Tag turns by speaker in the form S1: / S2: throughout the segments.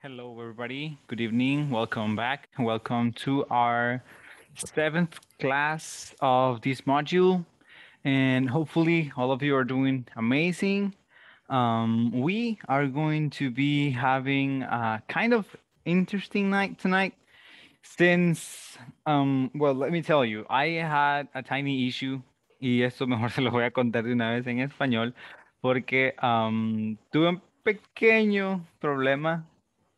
S1: Hello, everybody. Good evening. Welcome back. Welcome to our seventh class of this module. And hopefully all of you are doing amazing. Um, we are going to be having a kind of interesting night tonight since, um, well, let me tell you, I had a tiny issue. Y esto mejor se lo voy a contar de una vez en español porque um, tuve un pequeño problema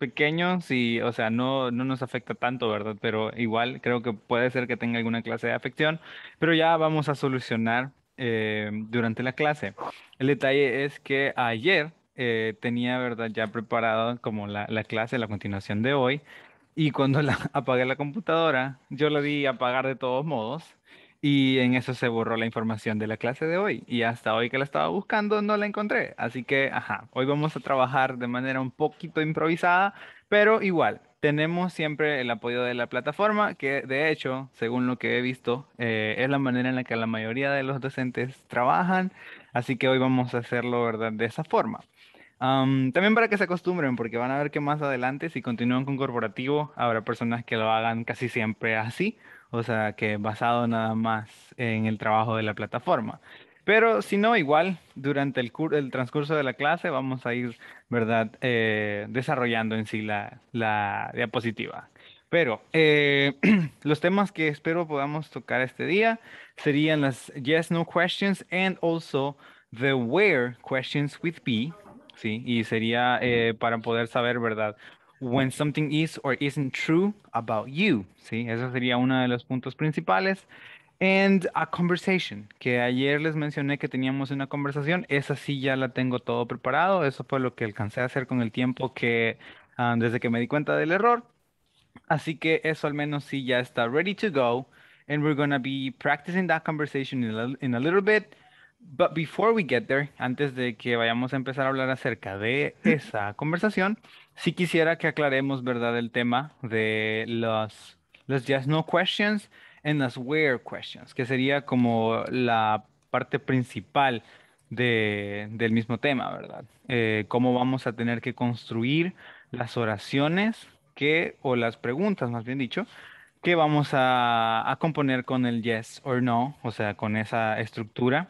S1: pequeño, y, o sea, no, no nos afecta tanto, ¿verdad? Pero igual creo que puede ser que tenga alguna clase de afección, pero ya vamos a solucionar eh, durante la clase. El detalle es que ayer eh, tenía, ¿verdad? Ya preparado como la, la clase, la continuación de hoy, y cuando la, apagué la computadora, yo la di apagar de todos modos y en eso se borró la información de la clase de hoy. Y hasta hoy que la estaba buscando no la encontré. Así que, ajá, hoy vamos a trabajar de manera un poquito improvisada, pero igual, tenemos siempre el apoyo de la plataforma, que de hecho, según lo que he visto, eh, es la manera en la que la mayoría de los docentes trabajan. Así que hoy vamos a hacerlo, ¿verdad? De esa forma. también para que se acostumbren, porque van a ver que más adelante, si continúan con corporativo, habrá personas que lo hagan casi siempre así o sea, que basado nada más en el trabajo de la plataforma. Pero si no, igual, durante el, el transcurso de la clase vamos a ir, ¿verdad?, eh, desarrollando en sí la, diapositiva. Pero eh, los temas que espero podamos tocar este día serían las yes, no questions and also the where questions with be. Sí, y sería eh, para poder saber, ¿verdad? when something is or isn't true about you. ¿sí? Eso sería uno de los puntos principales. And a conversation, que ayer les mencioné que teníamos una conversación, esa sí ya la tengo todo preparado, eso fue lo que alcancé a hacer con el tiempo que ah, desde que me di cuenta del error. Así que eso al menos sí ya está ready to go. And we're going to be practicing that conversation a, in a little bit. But before we get there, antes de que vayamos a empezar a hablar acerca de esa conversación, sí quisiera que aclaremos, ¿verdad?, el tema de los, los yes no questions en las where questions, que sería como la parte principal del mismo tema, ¿verdad? Eh, cómo vamos a tener que construir las oraciones que, o las preguntas, más bien dicho, que vamos a, a componer con el yes or no, o sea, con esa estructura,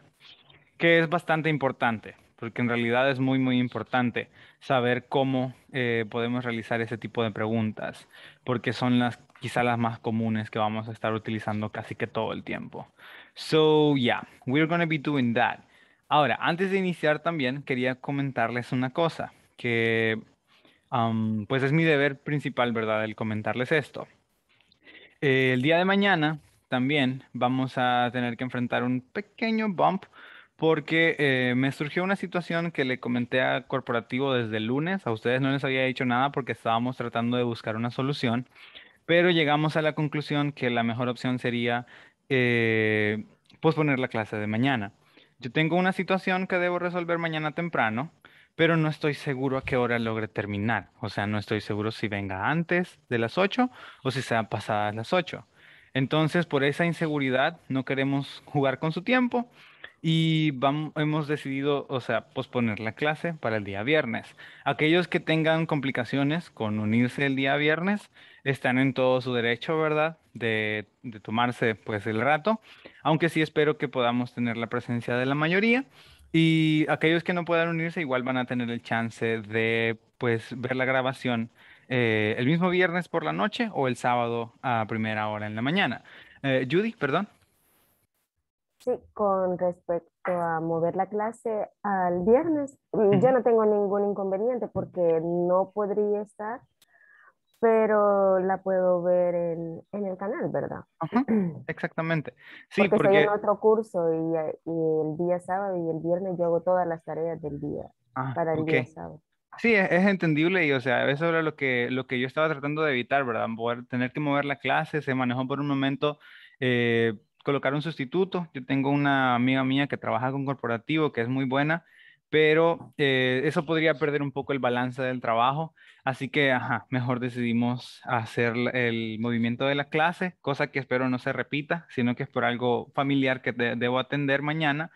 S1: que es bastante importante, porque en realidad es muy, muy importante saber cómo eh, podemos realizar ese tipo de preguntas, porque son las quizá las más comunes que vamos a estar utilizando casi que todo el tiempo. So yeah, we're going be doing that. Ahora, antes de iniciar también quería comentarles una cosa que pues es mi deber principal, ¿verdad? El comentarles esto. el día de mañana también vamos a tener que enfrentar un pequeño bump porque eh, me surgió una situación que le comenté a Corporativo desde el lunes. A ustedes no les había dicho nada porque estábamos tratando de buscar una solución, pero llegamos a la conclusión que la mejor opción sería eh, posponer la clase de mañana. Yo tengo una situación que debo resolver mañana temprano, pero no estoy seguro a qué hora logre terminar. O sea, no estoy seguro si venga antes de las 8 o si sea pasada las 8. Entonces, por esa inseguridad, no queremos jugar con su tiempo y hemos decidido, o sea, posponer la clase para el día viernes. Aquellos que tengan complicaciones con unirse el día viernes están en todo su derecho, ¿verdad? De, tomarse pues el rato, aunque sí espero que podamos tener la presencia de la mayoría y aquellos que no puedan unirse igual van a tener el chance de pues ver la grabación eh, el mismo viernes por la noche o el sábado a primera hora en la mañana. Eh, Judy, perdón.
S2: Sí, con respecto a mover la clase al viernes, yo no tengo ningún inconveniente porque no podría estar, pero la puedo ver en, el canal, ¿verdad?
S1: exactamente. Sí, porque, en
S2: otro curso y, el día sábado y el viernes yo hago todas las tareas del día ah, para el día sábado.
S1: Sí, e, es, entendible y, o sea, eso era lo que, lo que yo estaba tratando de evitar, ¿verdad? Poder, tener que mover la clase, se manejó por un momento... Eh, colocar un sustituto. Yo tengo una amiga mía que trabaja con corporativo, que es muy buena, pero eh, eso podría perder un poco el balance del trabajo. Así que, ajá, mejor decidimos hacer el movimiento de la clase, cosa que espero no se repita, sino que es por algo familiar que debo atender mañana.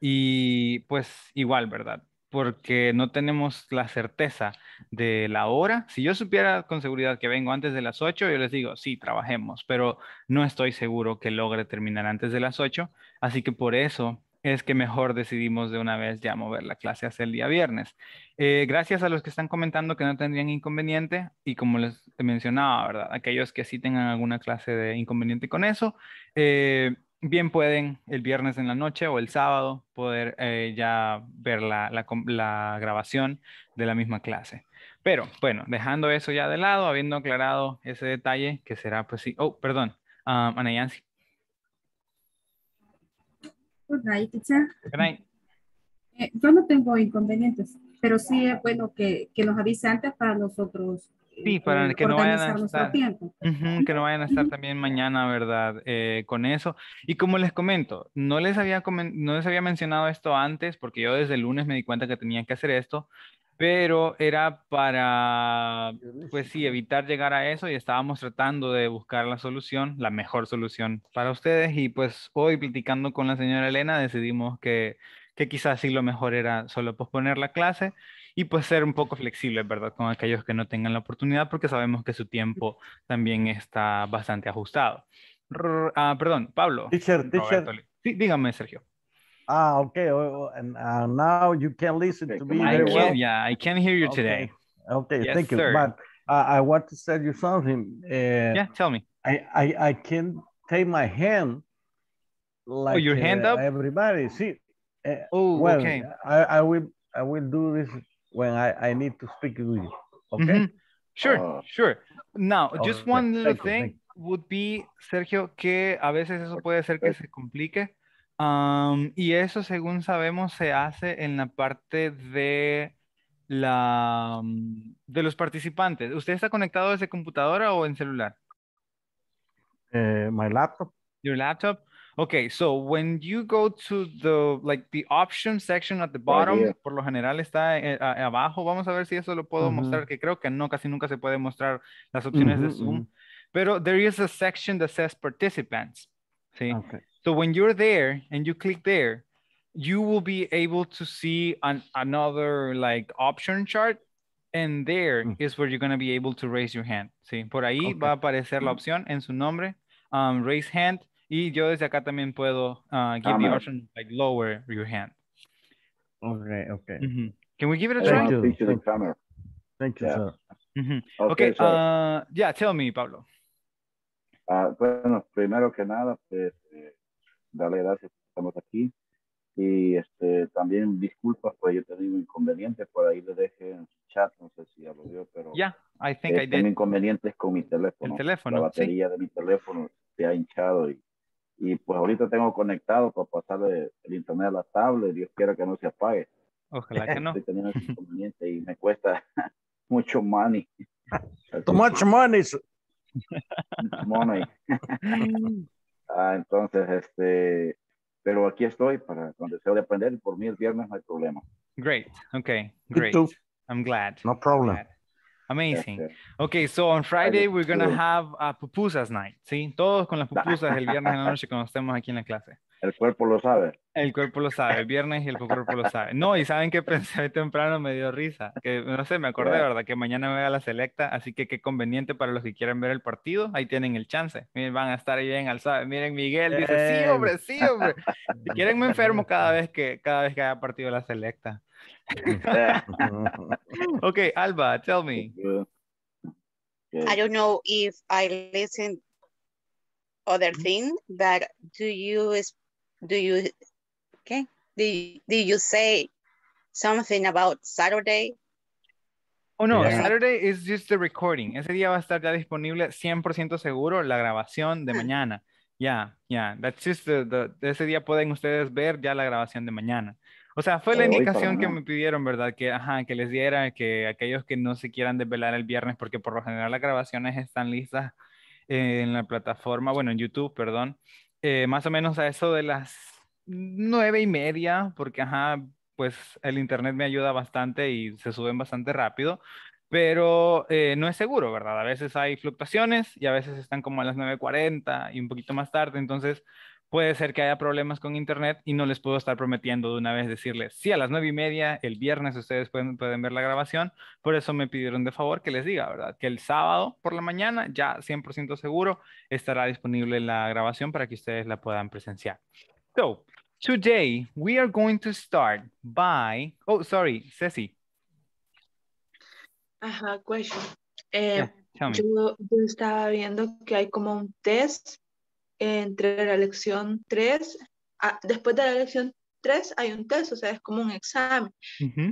S1: Y pues igual, ¿verdad? porque no tenemos la certeza de la hora. Si yo supiera con seguridad que vengo antes de las 8, yo les digo, sí, trabajemos, pero no estoy seguro que logre terminar antes de las 8, así que por eso es que mejor decidimos de una vez ya mover la clase hacia el día viernes. Eh, gracias a los que están comentando que no tendrían inconveniente y como les mencionaba, ¿verdad? Aquellos que sí tengan alguna clase de inconveniente con eso. Eh, bien pueden el viernes en la noche o el sábado poder eh, ya ver la, grabación de la misma clase. Pero bueno, dejando eso ya de lado, habiendo aclarado ese detalle que será pues sí. Oh, perdón, um, Ana Yancy.
S2: Good teacher. Good night. yo no tengo inconvenientes, pero sí es bueno que, que nos avise antes para nosotros
S1: Sí, para que no vayan a estar, que no vayan a estar también mañana, ¿verdad? Eh, con eso. Y como les comento, no les, había no les había mencionado esto antes, porque yo desde el lunes me di cuenta que tenía que hacer esto, pero era para, pues sí, evitar llegar a eso y estábamos tratando de buscar la solución, la mejor solución para ustedes. Y pues hoy platicando con la señora Elena decidimos que, que quizás sí lo mejor era solo posponer la clase y pues ser un poco flexible, ¿verdad? Con aquellos que no tengan la oportunidad porque sabemos que su tiempo también está bastante ajustado. Ah, perdón, Pablo. Teacher, teacher. Sí, dígame, Sergio.
S3: Ah, okay. Oh, oh, uh, now you can listen to me I very can, well.
S1: Yeah, I can hear you today. Ok, thank you. But uh, I
S3: want to tell you something. Eh, yeah, tell me. I, I, I can take my hand
S1: like oh, your hand eh, up?
S3: everybody. See, eh, oh, well, okay. I, I will I will do this when I, need to speak with you. Okay. Mm-hmm. Sure, oh.
S1: sure. Now, just one little thing would be, Sergio, que a veces eso puede ser que se complique. Um, y eso, según sabemos, se hace en la parte de la um, de los participantes. ¿Usted está conectado desde computadora o en celular?
S3: Eh, my laptop.
S1: Your laptop. Okay, so when you go to the like the option section at the oh, bottom, por lo general está eh, abajo. Vamos a ver si eso lo puedo mostrar, que creo que no, casi nunca se puede mostrar las opciones de Zoom. Pero there is a section that says participants. So when you're there and you click there, you will be able to see another like option chart. And there mm. is where you're going to be able to raise your hand. Sí. Por ahí va a aparecer la mm. opción en su nombre, um, raise hand. Y yo desde acá también puedo ah, give ah, the option like lower your hand. Okay, okay. Mm Can we give it a try? Thank you, Thank
S4: you. Thank you. sir. Okay, uh,
S1: ah, yeah, tell me, Pablo.
S5: Uh, bueno, primero que nada, pues, eh, darle gracias que estamos aquí. Y este, también disculpas, pues yo te digo inconveniente, por ahí le dejé en chat, no sé si ya lo vio, pero... Yeah,
S1: I think I did. inconvenientes
S5: con mi teléfono. El teléfono, La batería de mi teléfono se ha hinchado y y pues ahorita tengo conectado para pasar el, internet a la tablet, Dios quiera que no se apague.
S4: Ojalá que no. Estoy
S5: teniendo ese inconveniente y me cuesta mucho money. Too much money. money. Ah, entonces, este, pero aquí estoy para con deseo de aprender y por mí el viernes no hay problema.
S1: Great, okay, great. I'm glad. No problem. Amazing. Ok, este, Okay, so on Friday we're gonna have a uh, pupusas night, ¿sí? Todos con las pupusas el viernes en la noche cuando estemos aquí en la clase.
S3: El cuerpo lo sabe.
S1: El cuerpo lo sabe, el viernes y el cuerpo lo sabe. No, y saben que pensé temprano, me dio risa, que no sé, me acordé, ¿verdad? Que mañana me va la selecta, así que qué conveniente para los que quieran ver el partido, ahí tienen el chance. Miren, van a estar ahí bien alzados. Miren, Miguel dice, sí, hombre, sí, hombre. Eh. quieren me enfermo cada vez que, cada vez que haya partido la selecta. okay, Alba, tell me. I
S2: don't know if I listen other thing, but do you do you okay? Did you say something about Saturday?
S6: Oh
S1: no, Saturday is just the recording. Ese día va a estar ya disponible 100% seguro la grabación de ah. mañana. Ya, ya, that's just the, ese día pueden ustedes ver ya la grabación de mañana. O sea, fue la indicación que me pidieron, ¿verdad? Que, ajá, que les diera que aquellos que no se quieran desvelar el viernes, porque por lo general las grabaciones están listas eh, en la plataforma, bueno, en YouTube, perdón, eh, más o menos a eso de las nueve y media, porque, ajá, pues el Internet me ayuda bastante y se suben bastante rápido, pero eh, no es seguro, ¿verdad? A veces hay fluctuaciones y a veces están como a las cuarenta y un poquito más tarde, entonces puede ser que haya problemas con Internet y no les puedo estar prometiendo de una vez decirles, sí, a las nueve y media, el viernes ustedes pueden, ver la grabación, por eso me pidieron de favor que les diga, ¿verdad? Que el sábado por la mañana, ya 100% seguro, estará disponible la grabación para que ustedes la puedan presenciar. So, today we are going to start by, oh, sorry, Ceci.
S2: Ajá, question. Eh, yo estaba viendo que hay como un test entre la lección 3, después de la lección 3 hay un test, o sea, es como un examen.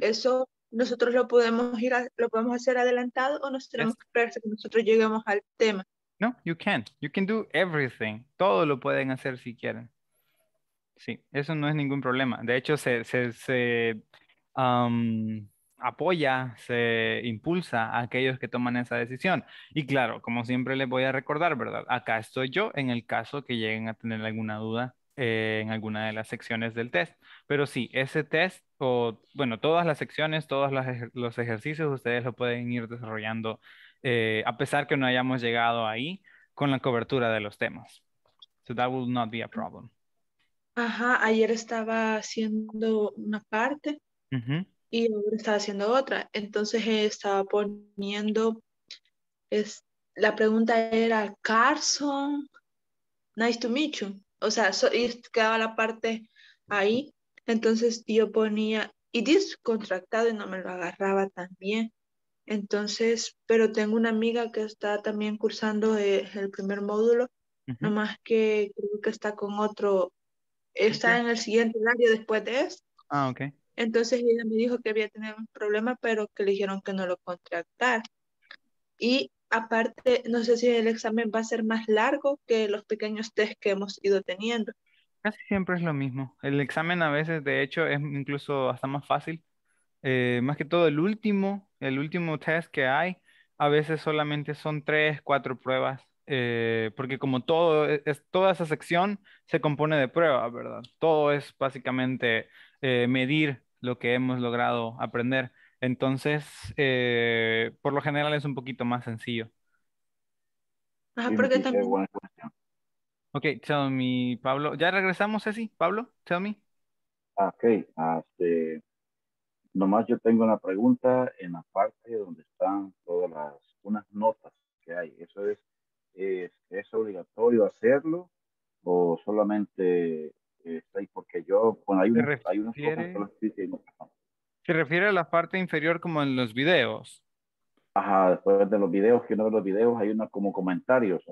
S2: Eso nosotros lo podemos, ir lo podemos hacer adelantado o nos tenemos que esperar que nosotros lleguemos al tema.
S1: No, you can. You can do everything. Todo lo pueden hacer si quieren. Sí, eso no es ningún problema. De hecho, se, se, um, apoya, se impulsa a aquellos que toman esa decisión. Y claro, como siempre les voy a recordar, ¿verdad? Acá estoy yo en el caso que lleguen a tener alguna duda eh, en alguna de las secciones del test. Pero sí, ese test, o bueno, todas las secciones, todos los ejercicios, ustedes lo pueden ir desarrollando eh, a pesar que no hayamos llegado ahí con la cobertura de los temas. So that will not be a problem.
S2: Ajá, ayer estaba haciendo una parte y ahora estaba haciendo otra. Entonces estaba poniendo, es, la pregunta era, Carson, nice to meet you. O sea, quedaba la parte ahí. Entonces yo ponía, y descontractado y no me lo agarraba tan bien. Entonces, pero tengo una amiga que está también cursando eh, el primer módulo, más nomás que creo que está con otro, está en el siguiente año después de eso. Ah, ok. Entonces ella me dijo que había tenido un problema, pero que le dijeron que no lo contratar. Y aparte, no sé si el examen va a ser más largo que los pequeños test que hemos ido teniendo.
S1: Casi siempre es lo mismo. El examen a veces, de hecho, es incluso hasta más fácil. Eh, más que todo, el último, el último test que hay, a veces solamente son tres, cuatro pruebas, eh, porque como todo, e, es, toda esa sección se compone de pruebas, ¿verdad? Todo es básicamente eh, medir lo que hemos logrado aprender. Entonces, eh, por lo general es un poquito más sencillo.
S2: Ajá, porque también...
S1: Ok, tell Pablo. ¿Ya regresamos, Ceci? Pablo, tell me.
S5: Ok, ah, este, nomás yo tengo una pregunta en la parte donde están todas las, unas notas que hay. ¿Eso es, es, es
S1: obligatorio hacerlo
S5: o solamente porque yo, hay, un, refiere,
S1: Se refiere a la parte inferior como en los videos.
S5: Ajá, después de los videos, que uno de los videos hay unos como comentarios.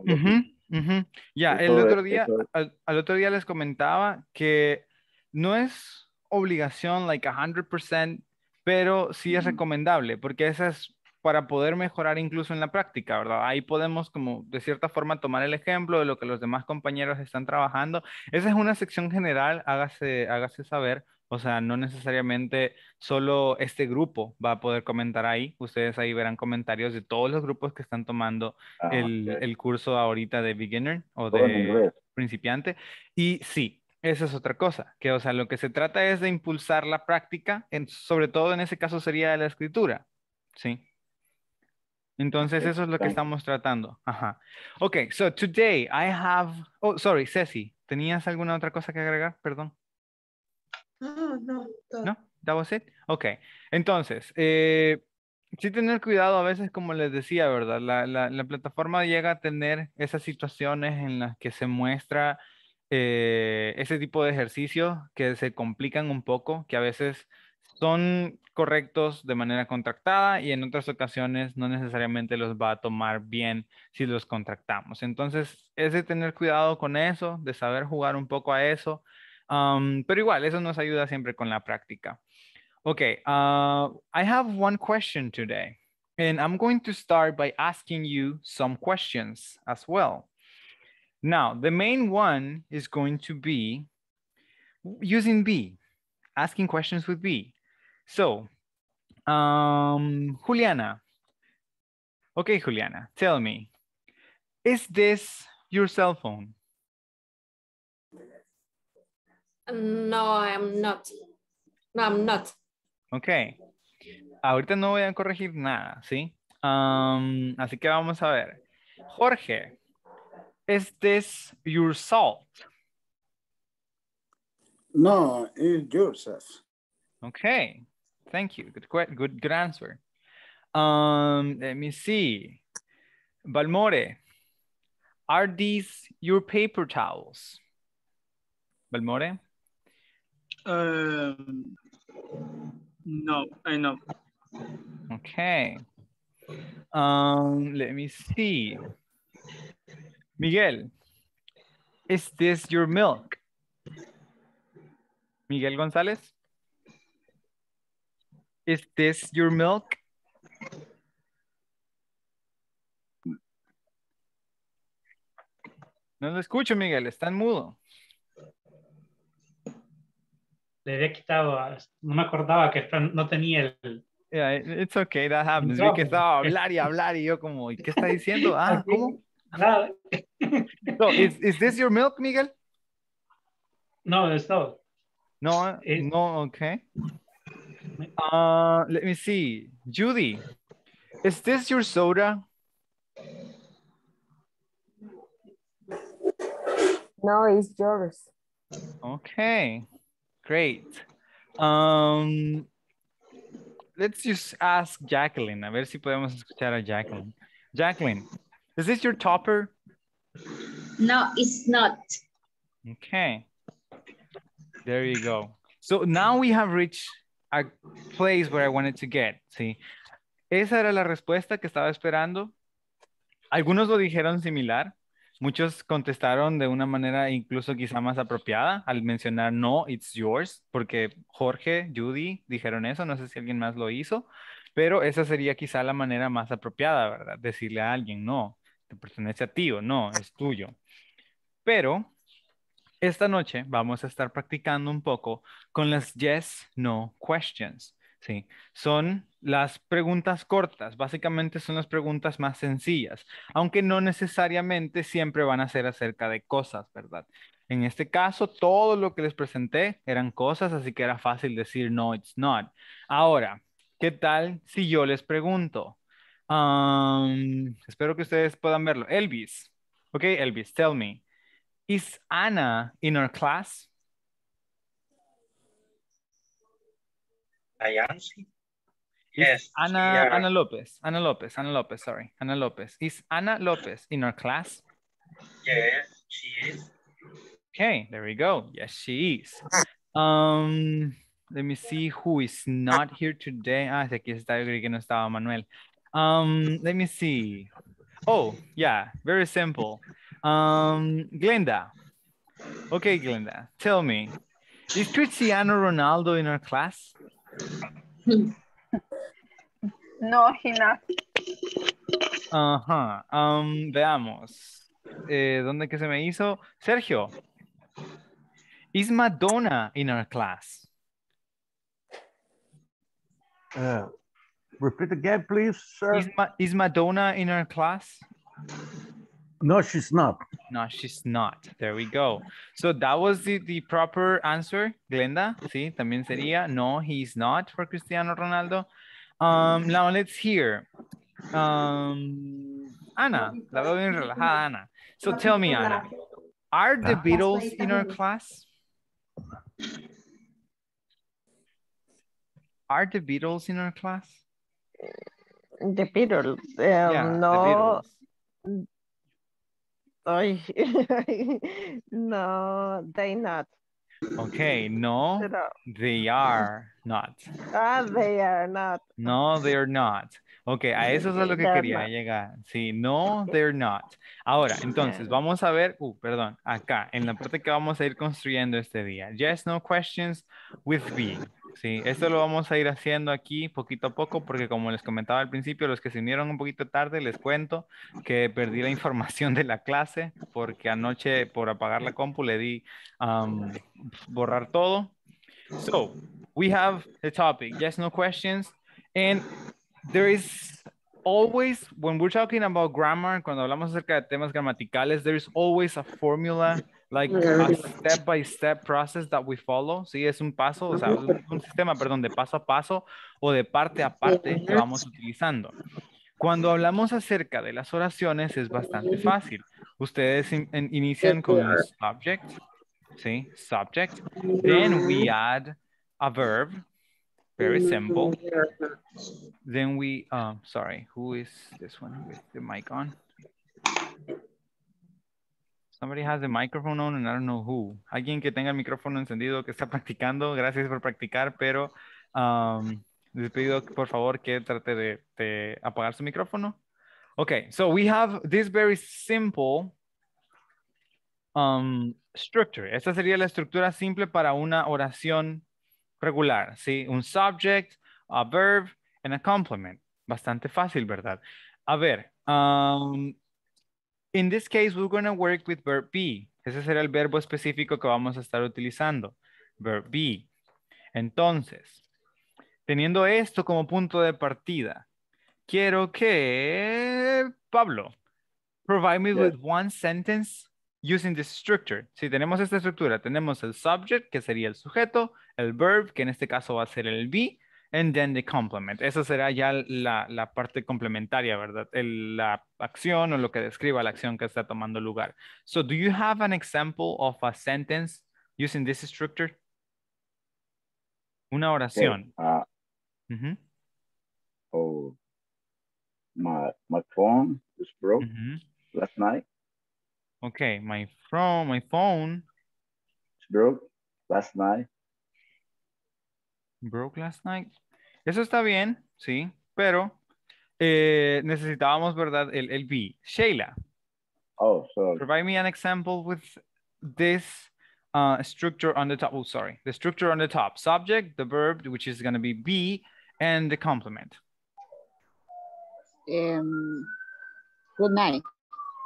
S1: Ya, el otro día, al, otro día les comentaba que no es obligación, like 100%, pero sí es recomendable, porque esa es para poder mejorar incluso en la práctica, ¿verdad? Ahí podemos como de cierta forma tomar el ejemplo de lo que los demás compañeros están trabajando. Esa es una sección general, hágase, hágase saber. O sea, no necesariamente solo este grupo va a poder comentar ahí. Ustedes ahí verán comentarios de todos los grupos que están tomando ah, el, curso ahorita de beginner o de principiante. Y sí, esa es otra cosa, que o sea, lo que se trata es de impulsar la práctica, sobre todo en ese caso sería la escritura, ¿sí? Entonces, eso es lo que estamos tratando. Ajá. Ok, so today I have... Oh, sorry, Ceci, ¿tenías alguna otra cosa que agregar? Perdón.
S4: No, no. No, ¿No?
S1: that was Ok, entonces, eh, sí tener cuidado a veces, como les decía, ¿verdad? La, la, plataforma llega a tener esas situaciones en las que se muestra eh, ese tipo de ejercicios que se complican un poco, que a veces son correctos de manera contractada y en otras ocasiones no necesariamente los va a tomar bien si los contractamos. Entonces, es de tener cuidado con eso, de saber jugar un poco a eso, um, pero igual, eso nos ayuda siempre con la práctica. Okay, uh, I have one question today, and I'm going to start by asking you some questions as well. Now, the main one is going to be using B, asking questions with B. So, um, Juliana. Okay, Juliana, tell me, is this your cell phone?
S4: No, I'm not. No, I'm
S2: not.
S1: Okay. Ahorita no voy a corregir nada, ¿sí? Um, así que vamos a ver. Jorge, is this your salt? No, it's yours. Okay. Thank you. Good, good, good answer. Um, let me see. Balmore, are these your paper towels? Balmore?
S4: Um, no, I know.
S1: Okay. Um, let me see. Miguel, is this your milk? Miguel González? Is este this your milk? No lo escucho, Miguel, está en mudo. Le había quitado, no me acordaba que no tenía el... Yeah, it's okay, that happens. que estaba a hablar y hablar y yo como, ¿qué está diciendo? Ah, ¿cómo? Nada. is, is this your milk, Miguel? No, it's not. No, no, okay. Uh, let me see. Judy, is this your soda? No, it's yours. Okay, great. Um, let's just ask Jacqueline. A ver si podemos escuchar a Jacqueline. Jacqueline, is this your topper?
S2: No, it's not.
S1: Okay. There you go. So now we have reached a place where I wanted to get, ¿sí? Esa era la respuesta que estaba esperando. Algunos lo dijeron similar, muchos contestaron de una manera incluso quizá más apropiada al mencionar no, it's yours, porque Jorge, Judy dijeron eso, no sé si alguien más lo hizo, pero esa sería quizá la manera más apropiada, ¿verdad? Decirle a alguien, no, te pertenece a ti o no, es tuyo. Pero esta noche vamos a estar practicando un poco con las yes, no questions. Sí, son las preguntas cortas, básicamente son las preguntas más sencillas, aunque no necesariamente siempre van a ser acerca de cosas, ¿verdad? En este caso, todo lo que les presenté eran cosas, así que era fácil decir no, it's not. Ahora, ¿qué tal si yo les pregunto? espero que ustedes puedan verlo. Elvis, ok, Elvis, tell me. Is Anna in our class? I answer. Yes. Anna. yeah. Lopez. Anna Lopez. Anna Lopez. Sorry. Anna Lopez. Is Anna Lopez in our class?
S4: Yes, she is.
S1: Okay, there we go. Yes, she is. Um, let me see who is not here today. Ah, aquí está, yo que no estaba Manuel. Um, let me see. Oh, yeah, very simple. Um, Glenda. Okay, Glenda, tell me, is Cristiano Ronaldo in our class?
S2: No, he not.
S1: Ajá. Uh -huh. um, veamos. Eh, ¿Dónde que se me hizo? Sergio. Is Madonna in our class?
S3: Uh, repeat again,
S1: please, sir. Is, Ma is Madonna in our class? No, she's not. No, she's not. There we go. So that was the, the proper answer, Glenda. Sí, también sería, no, he's not for Cristiano Ronaldo. Um, now let's hear. Um, Ana, la veo bien relajada, Ana. So tell me, Ana, are the Beatles in our class? Are the Beatles in our class?
S2: The Beatles, um, yeah, no. The Beatles. Ay, no, they not.
S1: Okay, no, they are not.
S2: Ah, they are not.
S1: No, they are not. Ok, a eso es a lo que quería llegar. Sí, no, they're not. Ahora, entonces, vamos a ver, uh, perdón, acá, en la parte que vamos a ir construyendo este día. Yes, no questions with me. Sí, esto lo vamos a ir haciendo aquí poquito a poco porque como les comentaba al principio, los que se unieron un poquito tarde, les cuento que perdí la información de la clase porque anoche por apagar la compu le di borrar todo. So, we have the topic, yes, no questions. And there is always, when we're talking about grammar, cuando hablamos acerca de temas gramaticales, there is always a formula, like a step-by-step process that we follow. Sí, es un paso, o sea, un, sistema, perdón, de paso a paso o de parte a parte que vamos utilizando. Cuando hablamos acerca de las oraciones es bastante fácil. Ustedes inician con un subject, ¿sí? Subject. Then we add a verb, very simple. Then we, um, sorry, who is this one with the mic on? Somebody has the microphone on and I don't know who. Alguien que tenga el micrófono encendido, que está practicando, gracias por practicar, pero um, les pido por favor que trate de, apagar su micrófono. Okay, so we have this very simple um, structure. Esta sería la estructura simple para una oración regular, ¿sí? Un subject, a verb, and a complement. Bastante fácil, ¿verdad? A ver, um, in this case, we're going to work with verb be. Ese será el verbo específico que vamos a estar utilizando, verb be. Entonces, teniendo esto como punto de partida, quiero que Pablo, provide me with one sentence using this structure. Si tenemos esta estructura, tenemos el subject, que sería el sujeto, el verb, que en este caso va a ser el be, and then the complement. Esa será ya la, parte complementaria, ¿verdad? la acción o lo que describa la acción que está tomando lugar. So, do you have an example of a sentence using this structure? Una oración.
S5: Pues, ah, oh, my, phone is broke
S1: last night. Okay, my phone, my phone.
S5: Broke last night.
S1: Broke last night. Eso está bien, sí, pero eh, necesitábamos, ¿verdad? El, el B. Sheila. Oh, sorry. Provide me an example with this uh, structure on the top. Oh, sorry. The structure on the top. Subject, the verb, which is going to be be, and the complement.
S2: Um, good night.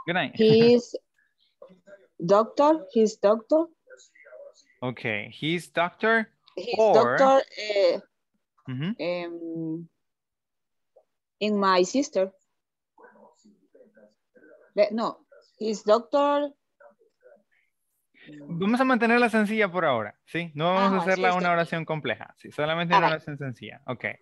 S1: Good night. He's
S2: Doctor, his doctor.
S1: Okay, his doctor doctor
S2: eh, em, in my sister. No, his doctor.
S1: Vamos a mantenerla sencilla por ahora, ¿sí? No vamos a hacerla una oración compleja, ¿sí? Solamente una oración sencilla. Ok. okay.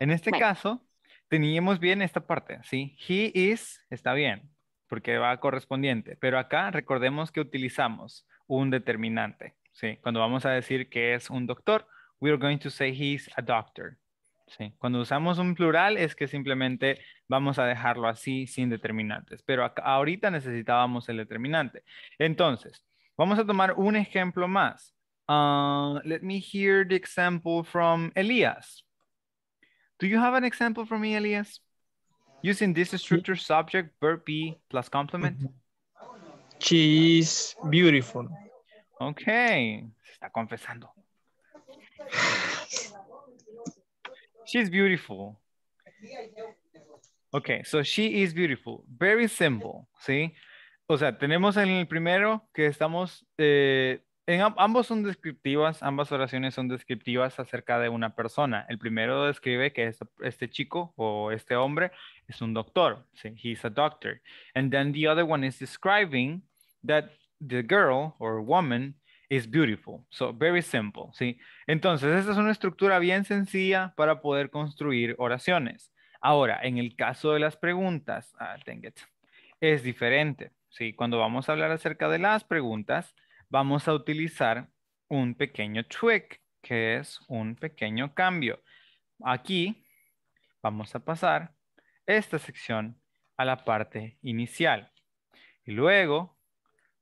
S1: En este caso, teníamos bien esta parte, ¿sí? He is, está bien porque va correspondiente. Pero acá recordemos que utilizamos un determinante. ¿sí? Cuando vamos a decir que es un doctor, we are going to say he's a doctor. Cuando usamos un plural es que simplemente vamos a dejarlo así sin determinantes. Pero ahorita necesitábamos el determinante. Entonces, vamos a tomar un ejemplo más. Uh, let me hear the example from Elias. Do you have an example for Elias? Using this structure subject, verb be plus complement. Mm-hmm. She is beautiful. Ok, está confesando. She's beautiful. Ok, so she is beautiful. Very simple, ¿sí? O sea, tenemos en el primero que estamos eh, En ambos son descriptivas, ambas oraciones son descriptivas acerca de una persona. El primero describe que este, este chico o este hombre es un doctor. he's a doctor. And then the other one is describing that the girl or woman is beautiful. So very simple, ¿sí? Entonces, esta es una estructura bien sencilla para poder construir oraciones. Ahora, en el caso de las preguntas, ah, es diferente, ¿sí? Cuando vamos a hablar acerca de las preguntas, vamos a utilizar un pequeño tweak, que es un pequeño cambio. Aquí vamos a pasar esta sección a la parte inicial. Y luego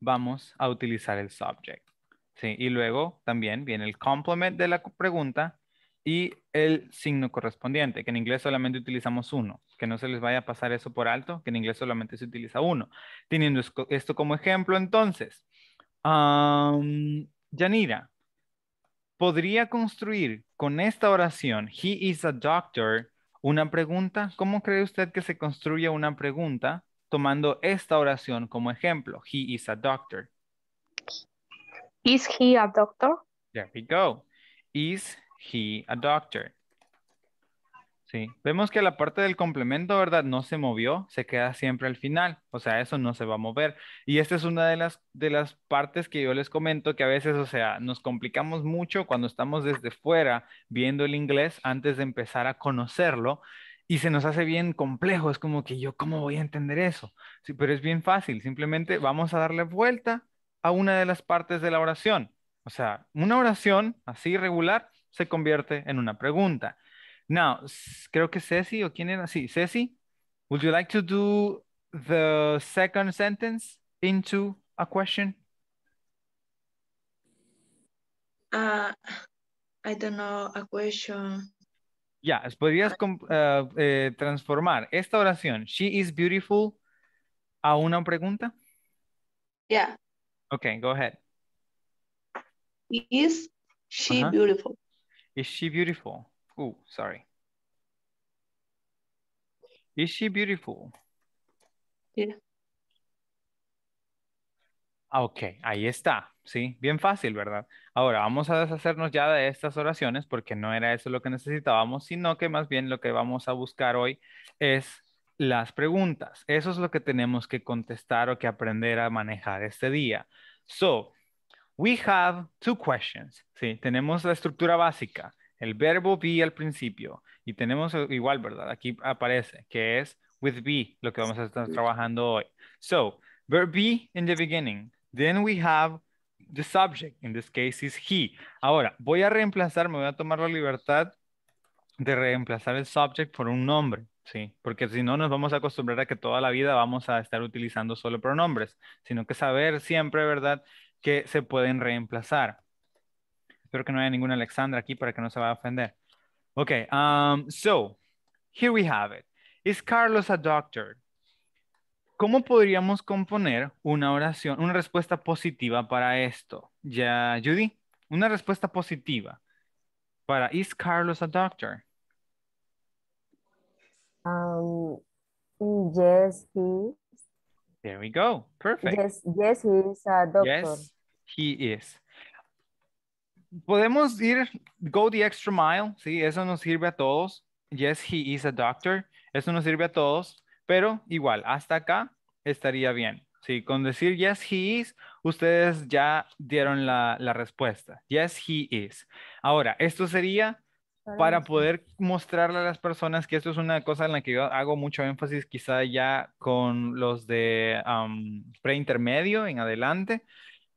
S1: vamos a utilizar el subject. y luego también viene el complement de la pregunta y el signo correspondiente, que en inglés solamente utilizamos uno. Que no se les vaya a pasar eso por alto, que en inglés solamente se utiliza uno. Teniendo esto como ejemplo, entonces, Um, Yanira, ¿podría construir con esta oración, he is a doctor, una pregunta? ¿Cómo cree usted que se construye una pregunta tomando esta oración como ejemplo? He is a doctor.
S2: Is he a doctor?
S1: There we go. Is he a doctor? Sí, vemos que la parte del complemento, ¿verdad? No se movió, se queda siempre al final, o sea, eso no se va a mover. Y esta es una de las, de las partes que yo les comento que a veces, o sea, nos complicamos mucho cuando estamos desde fuera viendo el inglés antes de empezar a conocerlo y se nos hace bien complejo, es como que yo, ¿cómo voy a entender eso? Sí, pero es bien fácil, simplemente vamos a darle vuelta a una de las partes de la oración. O sea, una oración así regular se convierte en una pregunta. Now, creo que Ceci, o quién era, sí, Ceci, would you like to do the second sentence into a question?
S2: Uh, I don't know, a question.
S1: Ya, yeah, podrías ah. uh, eh, transformar esta oración, she is beautiful, a una pregunta. Yeah. Okay, go ahead. Is she uh-huh. beautiful? Is she beautiful? Oh, sorry. Is she beautiful? Ah, ok, ahí está, ¿sí? Bien fácil, ¿verdad? Ahora vamos a deshacernos ya de estas oraciones porque no era eso lo que necesitábamos, sino que más bien lo que vamos a buscar hoy es las preguntas. Eso es lo que tenemos que contestar o que aprender a manejar este día. So, we have two questions, ¿sí? Tenemos la estructura básica el verbo be al principio. Y tenemos eh, igual, ¿verdad? Aquí aparece que es with be, lo que vamos a estar trabajando hoy. So, verb be in the beginning. Then we have the subject. In this case is he. Ahora, voy a reemplazar, me voy a tomar la libertad de reemplazar el subject por un nombre. Sí, porque si no nos vamos a acostumbrar a que toda la vida vamos a estar utilizando solo pronombres, sino que saber siempre, ¿verdad?, que se pueden reemplazar. Espero que no haya ninguna Alexandra aquí para que no se vaya a ofender. Ok, um, so here we have it. Is Carlos a doctor? ¿Cómo podríamos componer una oración, una respuesta positiva para esto? Ya, Judy, una respuesta positiva para Is Carlos a doctor?
S4: Um, yes, he is.
S1: There we go. Perfect.
S4: yes, he is a doctor. Yes,
S1: he is podemos ir, go the extra mile, sí, eso nos sirve a todos. Yes, he is a doctor, eso nos sirve a todos, pero igual, hasta acá estaría bien. Sí, con decir yes, he is, ustedes ya dieron la, la respuesta. Yes, he is. Ahora, esto sería para poder mostrarle a las personas que esto es una cosa en la que yo hago mucho énfasis, quizá ya con los de preintermedio en adelante,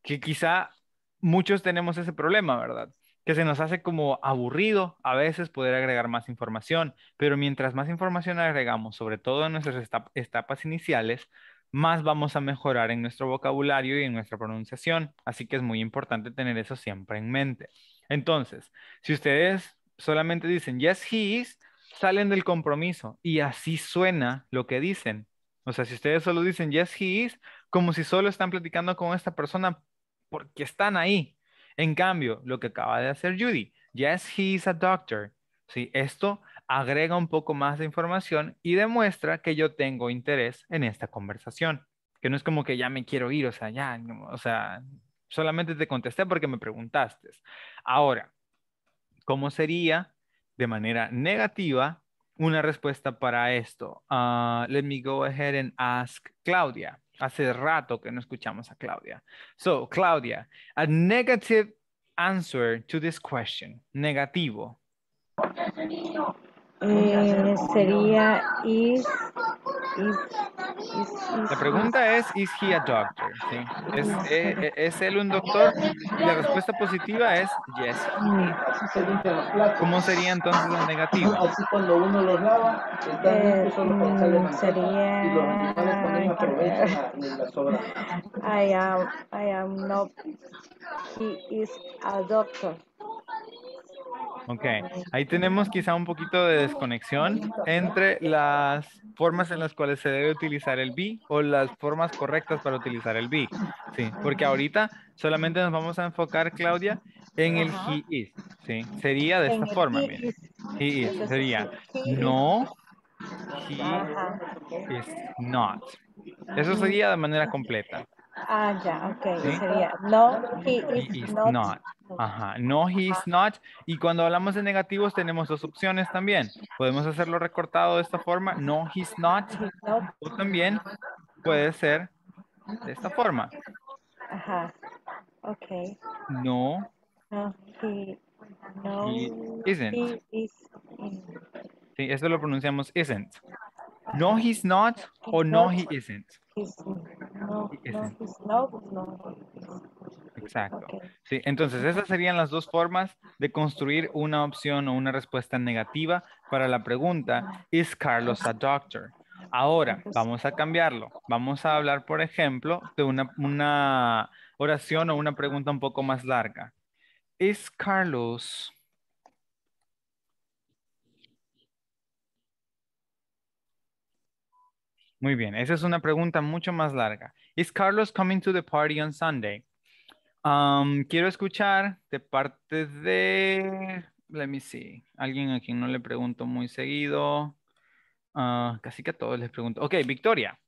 S1: que quizá muchos tenemos ese problema, ¿verdad? Que se nos hace como aburrido a veces poder agregar más información, pero mientras más información agregamos, sobre todo en nuestras etapas iniciales, más vamos a mejorar en nuestro vocabulario y en nuestra pronunciación. Así que es muy importante tener eso siempre en mente. Entonces, si ustedes solamente dicen yes, he is, salen del compromiso y así suena lo que dicen. O sea, si ustedes solo dicen yes, he is, como si solo están platicando con esta persona porque están ahí. En cambio, lo que acaba de hacer Judy, yes, he is a doctor. ¿sí? Esto agrega un poco más de información y demuestra que yo tengo interés en esta conversación. Que no es como que ya me quiero ir, o sea, ya, o sea, solamente te contesté porque me preguntaste. Ahora, ¿cómo sería de manera negativa una respuesta para esto? Ah, let me go ahead and ask Claudia. Hace rato que no escuchamos a Claudia. So, Claudia, a negative answer to this question. Negativo.
S4: Eh, sería is
S1: la pregunta es, ¿is he a doctor? ¿Sí? ¿Es, eh, eh, ¿Es, él un doctor? Y la respuesta positiva es yes. ¿Cómo sería entonces la negativa? Así cuando uno eh, los lava, sería...
S2: I am, I am not, he is a doctor.
S1: Ok, ahí tenemos quizá un poquito de desconexión entre las formas en las cuales se debe utilizar el be o las formas correctas para utilizar el be. porque ahorita solamente nos vamos a enfocar, Claudia, en el he is. sería de esta forma, He is, sería no, he is not. Eso sería de manera completa.
S4: Ah, ya, ok. Sería, no, he is, not.
S1: Ajá, no, he is not. Y cuando hablamos de negativos tenemos dos opciones también. Podemos hacerlo recortado de esta forma, no, he's not. not. O también puede ser de esta forma. Ajá, ok. No. No, he, no, isn't. Sí, esto lo pronunciamos isn't. No, he's not o no, he isn't. Exacto. Sí, entonces esas serían las dos formas de construir una opción o una respuesta negativa para la pregunta, ¿Is Carlos a doctor? Ahora, vamos a cambiarlo. Vamos a hablar, por ejemplo, de una, una oración o una pregunta un poco más larga. ¿Is Carlos Muy bien, esa es una pregunta mucho más larga. Is Carlos coming to the party on Sunday? Um, quiero escuchar de parte de, let me see, alguien a quien no le pregunto muy seguido. Ah, casi que a todos les pregunto. Ok, Victoria.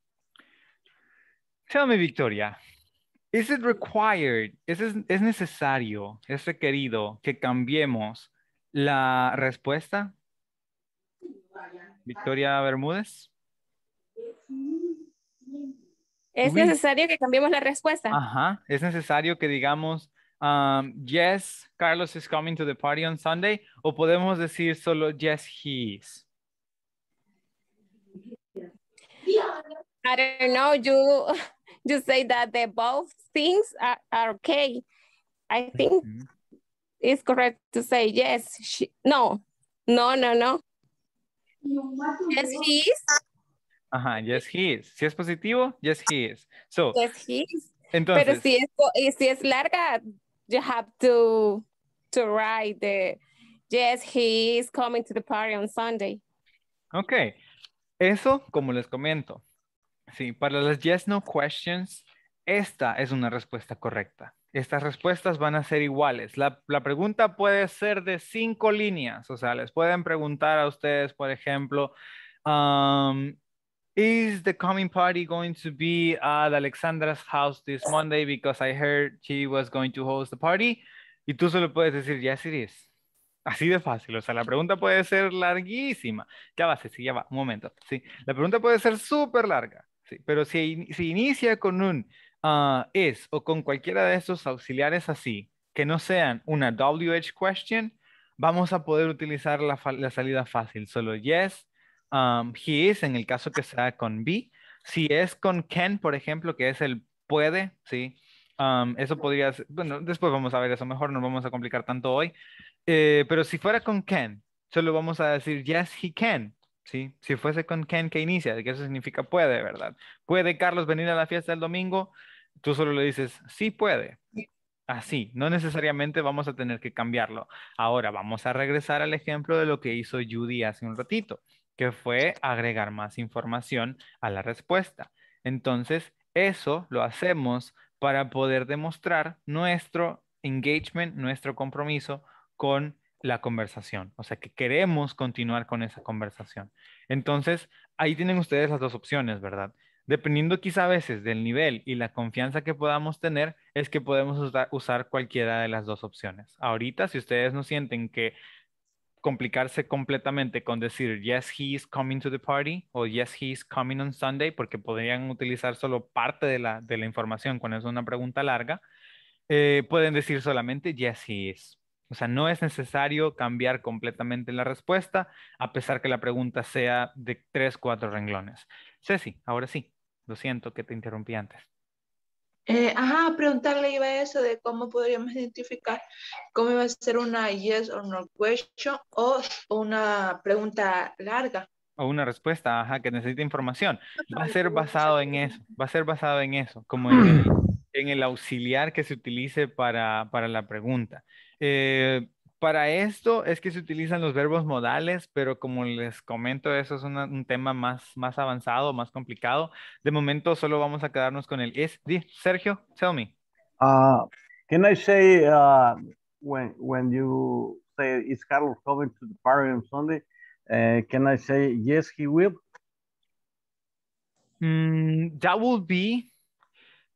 S1: Tell me, Victoria. Is it required? ¿Es, es necesario, es requerido que cambiemos la respuesta? Victoria Bermúdez. ¿Es necesario
S2: que cambiemos la respuesta? Ajá,
S1: es necesario que digamos, um, yes, Carlos is coming to the party on Sunday, o podemos decir solo, yes, he is.
S2: I don't know, you, you say that the both things are, okay. I think it's correct to say yes, no, no, no, no. Yes, he is.
S1: Ajá, yes, he is. Si es positivo, yes, he is. So, yes, he is. Entonces, Pero si es,
S2: eh, si es larga, you have to, write the, yes, he is coming to the party on Sunday.
S1: Ok. Eso, como les comento, sí, para las yes, no questions, esta es una respuesta correcta. Estas respuestas van a ser iguales. La, pregunta puede ser de cinco líneas, o sea, les pueden preguntar a ustedes, por ejemplo, um, is the coming party going to be at Alexandra's house this Monday? Because I heard she was going to host the party. Y tú solo puedes decir, yes, it is. Así de fácil. O sea, la pregunta puede ser larguísima. Ya va, sí, ya va. Un momento. Sí, la pregunta puede ser súper larga. Sí, pero si, si inicia con un ah, is o con cualquiera de estos auxiliares así, que no sean una WH question, vamos a poder utilizar la, la salida fácil. Solo yes, um, he is en el caso que sea con be. Si es con can, por ejemplo, que es el puede, ¿sí? Um, eso podría ser, bueno, después vamos a ver eso mejor, no vamos a complicar tanto hoy. Eh, pero si fuera con can, solo vamos a decir yes, he can. ¿sí? Si fuese con can que inicia, que eso significa puede, ¿verdad? ¿Puede Carlos venir a la fiesta el domingo? Tú solo le dices, sí puede. Así, no necesariamente vamos a tener que cambiarlo. Ahora vamos a regresar al ejemplo de lo que hizo Judy hace un ratito que fue agregar más información a la respuesta. Entonces, eso lo hacemos para poder demostrar nuestro engagement, nuestro compromiso con la conversación, o sea que queremos continuar con esa conversación. Entonces, ahí tienen ustedes las dos opciones, ¿verdad? Dependiendo quizá a veces del nivel y la confianza que podamos tener, es que podemos usar cualquiera de las dos opciones. Ahorita, si ustedes no sienten que complicarse completamente con decir yes, he is coming to the party o yes, he is coming on Sunday, porque podrían utilizar solo parte de la, de la información cuando es una pregunta larga, eh, pueden decir solamente yes, he is. O sea, no es necesario cambiar completamente la respuesta, a pesar que la pregunta sea de tres, cuatro renglones. Ceci, ahora sí, lo siento que te interrumpí antes.
S2: Eh, ajá, preguntarle iba eso de cómo podríamos identificar cómo iba a ser una yes or no question o una pregunta larga.
S1: O una respuesta, ajá, que necesita información. Va a ser basado en eso, va a ser basado en eso, como en el, auxiliar que se utilice para, para la pregunta. Eh, para esto es que se utilizan los verbos modales, pero como les comento, eso es un tema más, más avanzado, más complicado. De momento solo vamos a quedarnos con el is. Sergio, tell me.
S3: Uh, can I say uh, when, when you say is Carlos coming to the party on Sunday? Eh, can I say yes, he will?
S1: that mm, would be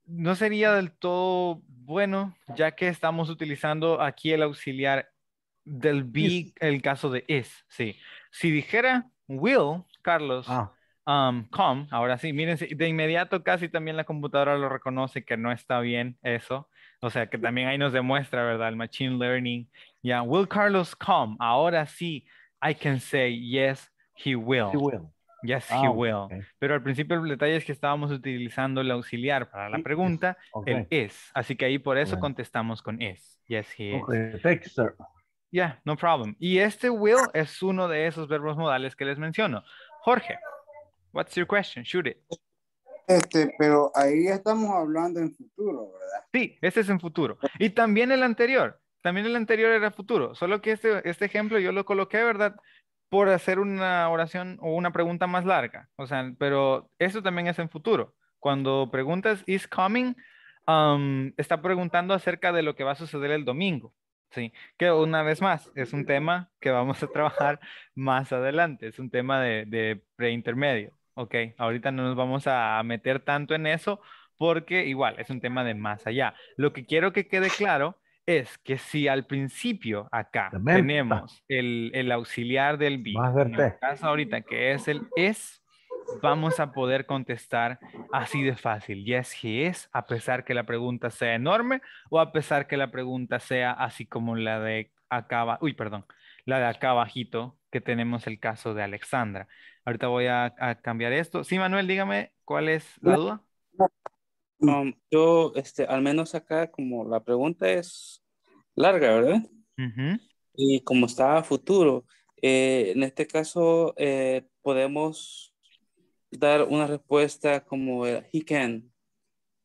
S1: no sería del todo bueno, ya que estamos utilizando aquí el auxiliar del be el caso de is, sí. Si dijera will, Carlos, ah. um, come, ahora sí, miren, de inmediato casi también la computadora lo reconoce que no está bien eso. O sea, que también ahí nos demuestra, ¿verdad? El machine learning. Ya, yeah. will Carlos come? Ahora sí, I can say yes, he will. He will. Yes, he ah, will. Pero al principio el detalle es que estábamos utilizando el auxiliar para la pregunta, el is. Así que ahí por eso contestamos con is. Yes, he
S5: is.
S1: Yeah, no problem. Y este will es uno de esos verbos modales que les menciono. Jorge, what's your question? Shoot it.
S3: Este, pero ahí estamos hablando en futuro,
S1: ¿verdad? Sí, este es en futuro. Y también el anterior. También el anterior era futuro. Solo que este, este ejemplo yo lo coloqué, ¿verdad? Por hacer una oración o una pregunta más larga. O sea, pero eso también es en futuro. Cuando preguntas is coming, um, está preguntando acerca de lo que va a suceder el domingo. Sí, que una vez más es un tema que vamos a trabajar más adelante, es un tema de, de preintermedio. Ok, ahorita no nos vamos a meter tanto en eso porque igual es un tema de más allá. Lo que quiero que quede claro es que si al principio acá tenemos el, auxiliar del bien, en caso ahorita que es el es, vamos a poder contestar así de fácil. Yes, he is, a pesar que la pregunta sea enorme o a pesar que la pregunta sea así como la de acá, uy, perdón, la de acá abajito que tenemos el caso de Alexandra. Ahorita voy a, cambiar esto. Sí, Manuel, dígame, ¿cuál es la duda?
S6: yo, este, al menos acá, como la pregunta es larga, ¿verdad? Y como está a futuro, eh, en este caso eh, podemos dar una respuesta como he can.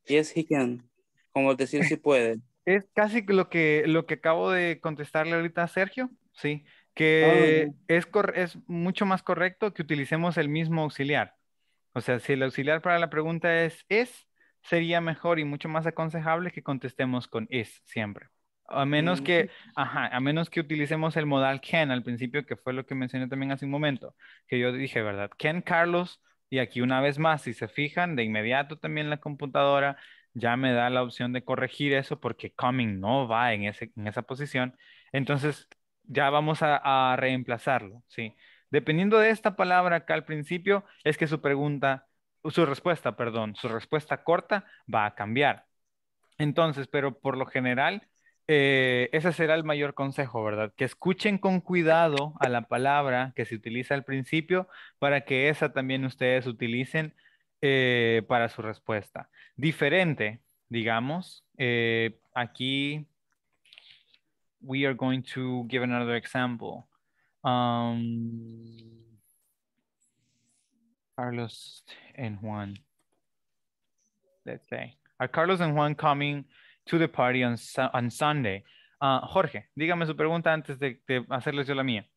S6: Yes, he can. Como
S1: decir si puede. Es casi lo que, lo que acabo de contestarle ahorita a Sergio, sí, que ah, es, es mucho más correcto que utilicemos el mismo auxiliar. O sea, si el auxiliar para la pregunta es es, sería mejor y mucho más aconsejable que contestemos con es siempre. A menos mm, que, a menos que utilicemos el modal can al principio, que fue lo que mencioné también hace un momento, que yo dije, ¿verdad? Can Carlos y aquí una vez más, si se fijan, de inmediato también la computadora ya me da la opción de corregir eso porque coming no va en, en esa posición. Entonces ya vamos a, reemplazarlo, ¿sí? Dependiendo de esta palabra acá al principio, es que su pregunta, su respuesta, perdón, su respuesta corta va a cambiar. Entonces, pero por lo general, eh, ese será el mayor consejo, ¿verdad? Que escuchen con cuidado a la palabra que se utiliza al principio para que esa también ustedes utilicen eh, para su respuesta. Diferente, digamos, eh, aquí we are going to give another example. Um, Carlos and Juan, let's say. Are Carlos and Juan coming to the party on, on Sunday. Ah, Jorge, dígame su pregunta antes de, hacerle hacerles yo la mía.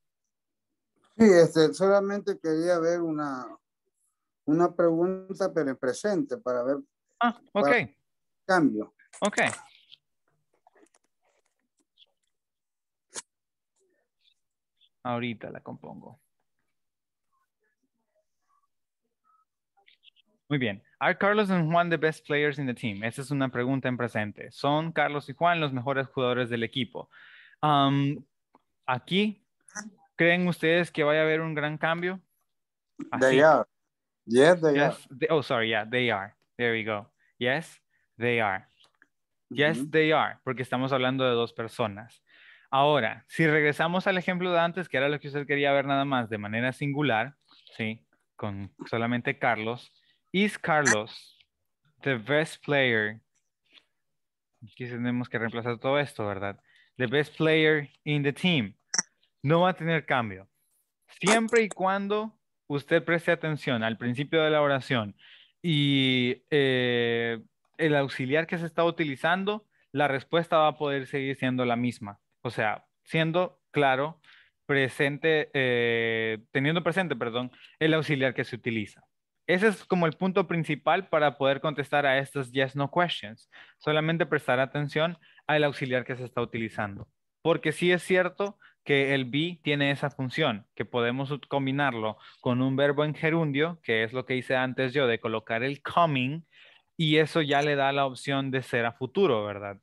S3: Sí, este, solamente quería ver una, una pregunta, pero presente, para ver. Ah, ok. cambio. Ok.
S1: Ahorita la compongo. Muy bien. ¿Are Carlos and Juan the best players in the team? Esa es una pregunta en presente. ¿Son Carlos y Juan los mejores jugadores del equipo? Um, aquí, ¿creen ustedes que vaya a haber un gran cambio? Así. They are. Yes, they are. oh, sorry, yeah, they are. There we go. Yes, they are. Yes, they are, porque estamos hablando de dos personas. Ahora, si regresamos al ejemplo de antes, que era lo que usted quería ver nada más de manera singular, ¿sí? Con solamente Carlos, Is Carlos the best player? Aquí tenemos que reemplazar todo esto, ¿verdad? The best player in the team. No va a tener cambio. Siempre y cuando usted preste atención al principio de la oración y eh, el auxiliar que se está utilizando, la respuesta va a poder seguir siendo la misma. O sea, siendo claro, presente, eh, teniendo presente, perdón, el auxiliar que se utiliza. Ese es como el punto principal para poder contestar a estas yes no questions. Solamente prestar atención al auxiliar que se está utilizando. Porque sí es cierto que el be tiene esa función, que podemos combinarlo con un verbo en gerundio, que es lo que hice antes yo, de colocar el coming, y eso ya le da la opción de ser a futuro, ¿verdad?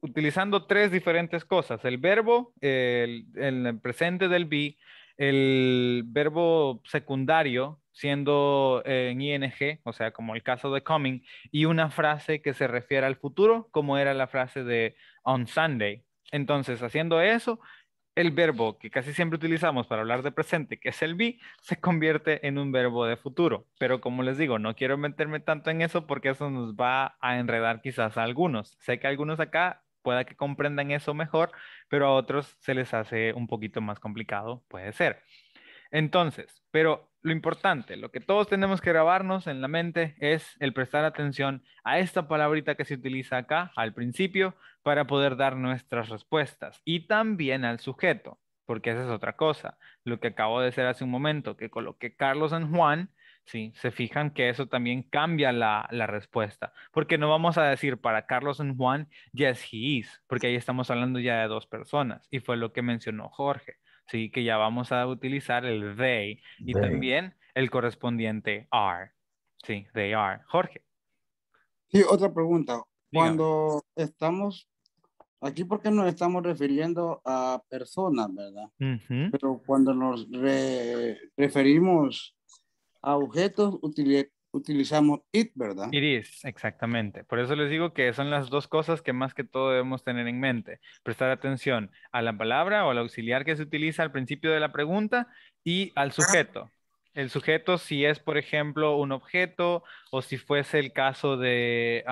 S1: Utilizando tres diferentes cosas, el verbo, el, el presente del be, el verbo secundario siendo eh, en ing, o sea, como el caso de coming, y una frase que se refiere al futuro, como era la frase de on Sunday. Entonces, haciendo eso, el verbo que casi siempre utilizamos para hablar de presente, que es el be, se convierte en un verbo de futuro. Pero como les digo, no quiero meterme tanto en eso porque eso nos va a enredar quizás a algunos. Sé que algunos acá pueda que comprendan eso mejor, pero a otros se les hace un poquito más complicado, puede ser. Entonces, pero lo importante, lo que todos tenemos que grabarnos en la mente es el prestar atención a esta palabrita que se utiliza acá al principio para poder dar nuestras respuestas y también al sujeto, porque esa es otra cosa. Lo que acabo de hacer hace un momento, que coloqué Carlos en Juan ¿sí? Se fijan que eso también cambia la, respuesta, porque no vamos a decir para Carlos y Juan, yes, he is, porque ahí estamos hablando ya de dos personas, y fue lo que mencionó Jorge, ¿sí? Que ya vamos a utilizar el they y también el correspondiente are, ¿sí? They are. Jorge.
S3: Sí, otra pregunta. Cuando estamos Aquí porque nos estamos refiriendo a personas, ¿verdad? Pero cuando nos referimos a objetos utilizamos it, ¿verdad?
S1: It is, exactamente. Por eso les digo que son las dos cosas que más que todo debemos tener en mente. Prestar atención a la palabra o al auxiliar que se utiliza al principio de la pregunta y al sujeto. El sujeto si es, por ejemplo, un objeto o si fuese el caso de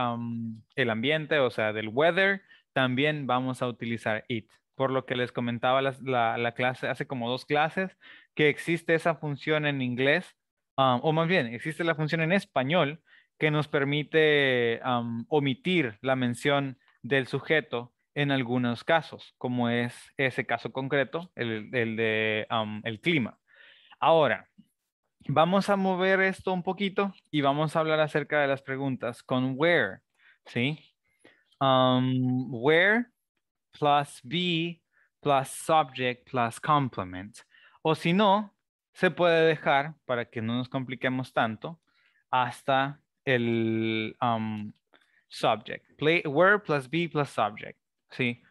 S1: el ambiente, o sea, del weather, también vamos a utilizar it por lo que les comentaba la, la, clase, hace como dos clases, que existe esa función en inglés o más bien, existe la función en español que nos permite omitir la mención del sujeto en algunos casos, como es ese caso concreto, el, de el clima. Ahora, vamos a mover esto un poquito y vamos a hablar acerca de las preguntas con where, ¿sí? where plus be plus subject plus complement. O si no, se puede dejar, para que no nos compliquemos tanto, hasta el um, subject. Play, where plus be plus subject. ¿sí?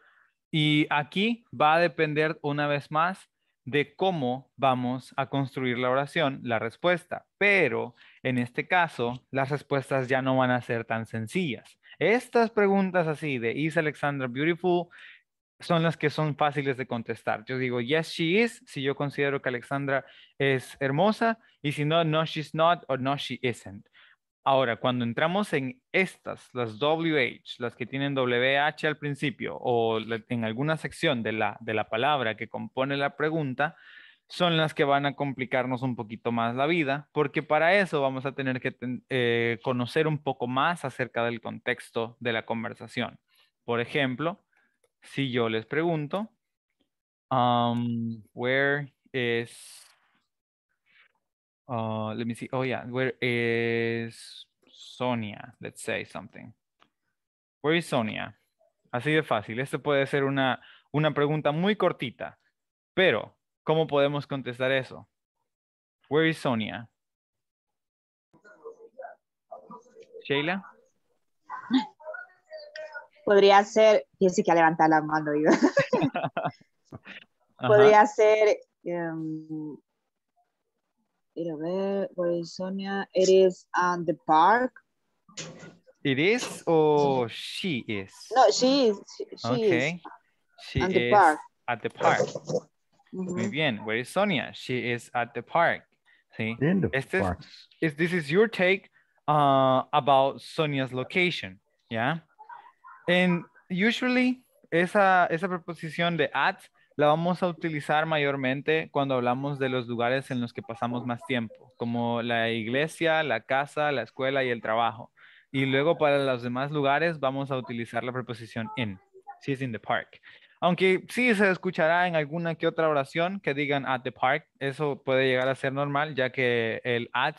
S1: Y aquí va a depender una vez más de cómo vamos a construir la oración, la respuesta. Pero en este caso, las respuestas ya no van a ser tan sencillas. Estas preguntas así de Is Alexandra Beautiful son las que son fáciles de contestar. Yo digo, yes, she is, si yo considero que Alexandra es hermosa, y si no, no, she's not, o no, she isn't. Ahora, cuando entramos en estas, las WH, las que tienen WH al principio, o en alguna sección de la, palabra que compone la pregunta, son las que van a complicarnos un poquito más la vida, porque para eso vamos a tener que eh, conocer un poco más acerca del contexto de la conversación. Por ejemplo, si yo les pregunto, um, where is, uh, let me see, oh yeah, where is Sonia? Let's say something. Where is Sonia? Así de fácil. Esto puede ser una, una pregunta muy cortita, pero ¿cómo podemos contestar eso? Where is Sonia? Sheila?
S2: podría ser, que levantar la mano, yo. podría ser, um, a ver, Sonia, it is on the park.
S1: It is or she is? No, she is. She, she okay. Is she at the is park. at the park. Muy bien. Where is Sonia? She is at the park. ¿Sí? In the este Es, this is your take uh, about Sonia's location. Yeah. En usually, esa, esa preposición de at la vamos a utilizar mayormente cuando hablamos de los lugares en los que pasamos más tiempo, como la iglesia, la casa, la escuela y el trabajo. Y luego para los demás lugares vamos a utilizar la preposición in. es in the park. Aunque sí se escuchará en alguna que otra oración que digan at the park, eso puede llegar a ser normal, ya que el at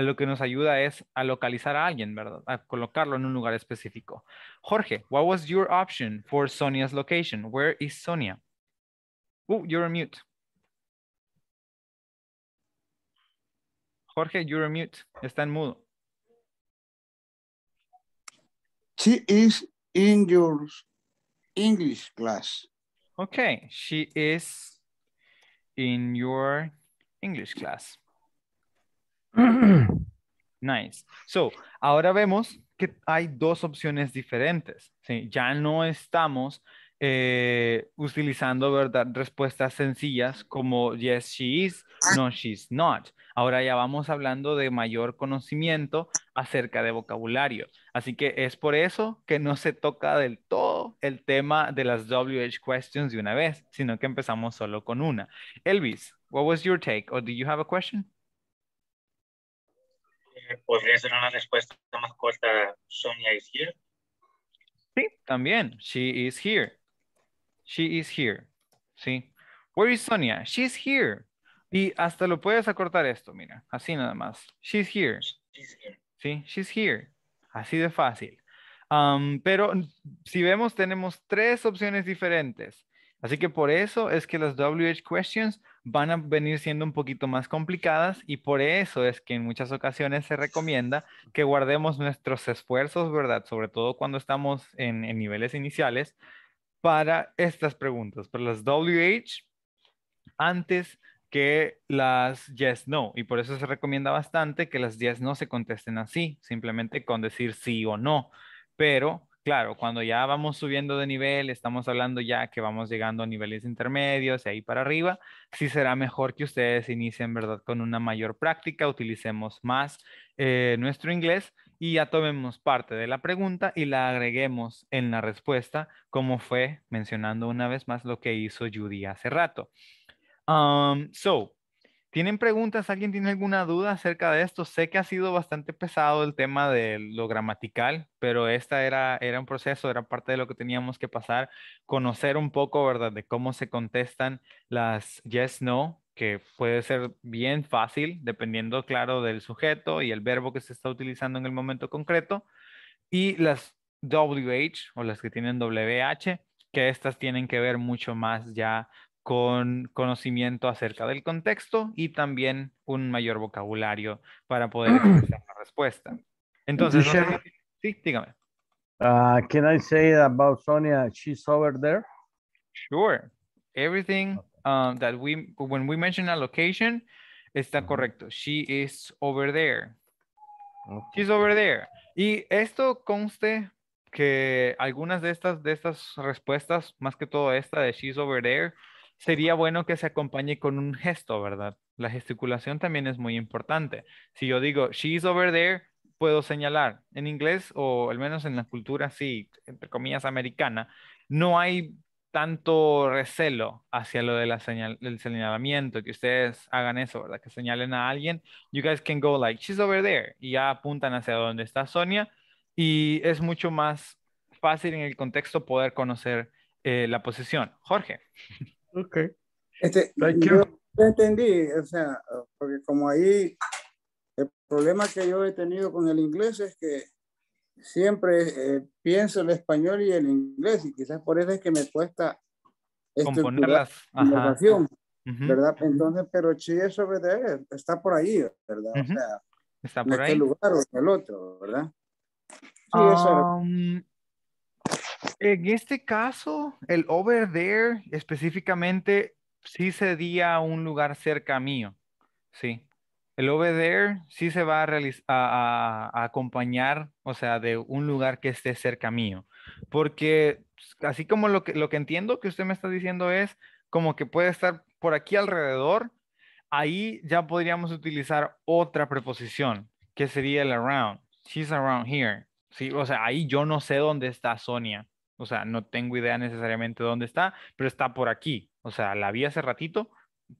S1: lo que nos ayuda es a localizar a alguien, ¿verdad? A colocarlo en un lugar específico. Jorge, what was your option for Sonia's location? Where is Sonia? Oh, you're on mute. Jorge, you're mute. Está en mudo.
S3: She is in your
S1: English class. Okay, she is in your English class. Nice. So, ahora vemos que hay dos opciones diferentes. Ya no estamos eh, utilizando ¿verdad? respuestas sencillas como yes, she is, no, she's not. Ahora ya vamos hablando de mayor conocimiento acerca de vocabulario. Así que es por eso que no se toca del todo el tema de las WH questions de una vez, sino que empezamos solo con una. Elvis, what was your take or do you have a question?
S4: podría ser una respuesta más corta, Sonia is here.
S1: Sí, también, she is here. She is here. Sí. Where is Sonia? is here. Y hasta lo puedes acortar esto, mira, así nada más. She's here. here. Sí, is here. Así de fácil. Um, pero si vemos, tenemos tres opciones diferentes. Así que por eso es que las WH questions van a venir siendo un poquito más complicadas y por eso es que en muchas ocasiones se recomienda que guardemos nuestros esfuerzos, ¿verdad? Sobre todo cuando estamos en, niveles iniciales para estas preguntas, para las WH antes que las yes, no. Y por eso se recomienda bastante que las yes, no se contesten así, simplemente con decir sí o no. Pero Claro, cuando ya vamos subiendo de nivel, estamos hablando ya que vamos llegando a niveles intermedios y ahí para arriba, sí será mejor que ustedes inicien, ¿verdad? Con una mayor práctica, utilicemos más eh, nuestro inglés y ya tomemos parte de la pregunta y la agreguemos en la respuesta, como fue mencionando una vez más lo que hizo Judy hace rato. Um, so, ¿Tienen preguntas? ¿Alguien tiene alguna duda acerca de esto? Sé que ha sido bastante pesado el tema de lo gramatical, pero esta era, era un proceso, era parte de lo que teníamos que pasar, conocer un poco, ¿verdad?, de cómo se contestan las yes, no, que puede ser bien fácil, dependiendo, claro, del sujeto y el verbo que se está utilizando en el momento concreto, y las WH o las que tienen WH, que estas tienen que ver mucho más ya con conocimiento acerca del contexto y también un mayor vocabulario para poder expresar la respuesta. Entonces, sí, dígame.
S3: Ah, can I say about Sonia? She's over there.
S1: Sure. Everything um, that we when we mention a location, está correcto. She is over there. She's over there. Y esto conste que algunas de estas de estas respuestas, más que todo esta de she's over there, sería bueno que se acompañe con un gesto, ¿verdad? La gesticulación también es muy importante. Si yo digo, she's over there, puedo señalar. En inglés, o al menos en la cultura, sí, entre comillas, americana, no hay tanto recelo hacia lo del señal, señalamiento, que ustedes hagan eso, ¿verdad? Que señalen a alguien. You guys can go like, she's over there. Y ya apuntan hacia donde está Sonia. Y es mucho más fácil en el contexto poder conocer eh, la posición. Jorge.
S3: Ok. Este, yo entendí, o sea, porque como ahí el problema que yo he tenido con el inglés es que siempre eh, pienso el español y el inglés y quizás por eso es que me cuesta
S1: estructurar
S3: la relación, ¿verdad? Entonces, pero sí eso está por ahí, ¿verdad? O sea,
S1: está por en ahí. Este lugar o en el otro,
S3: ¿verdad? Sí, eso
S1: um, en este caso, el over there específicamente sí sería un lugar cerca mío, sí. El over there sí se va a, realizar, acompañar, o sea, de un lugar que esté cerca mío. Porque así como lo que, lo que entiendo que usted me está diciendo es como que puede estar por aquí alrededor, ahí ya podríamos utilizar otra preposición, que sería el around. She's around here. Sí, o sea, ahí yo no sé dónde está Sonia. O sea, no tengo idea necesariamente dónde está, pero está por aquí. O sea, la vi hace ratito,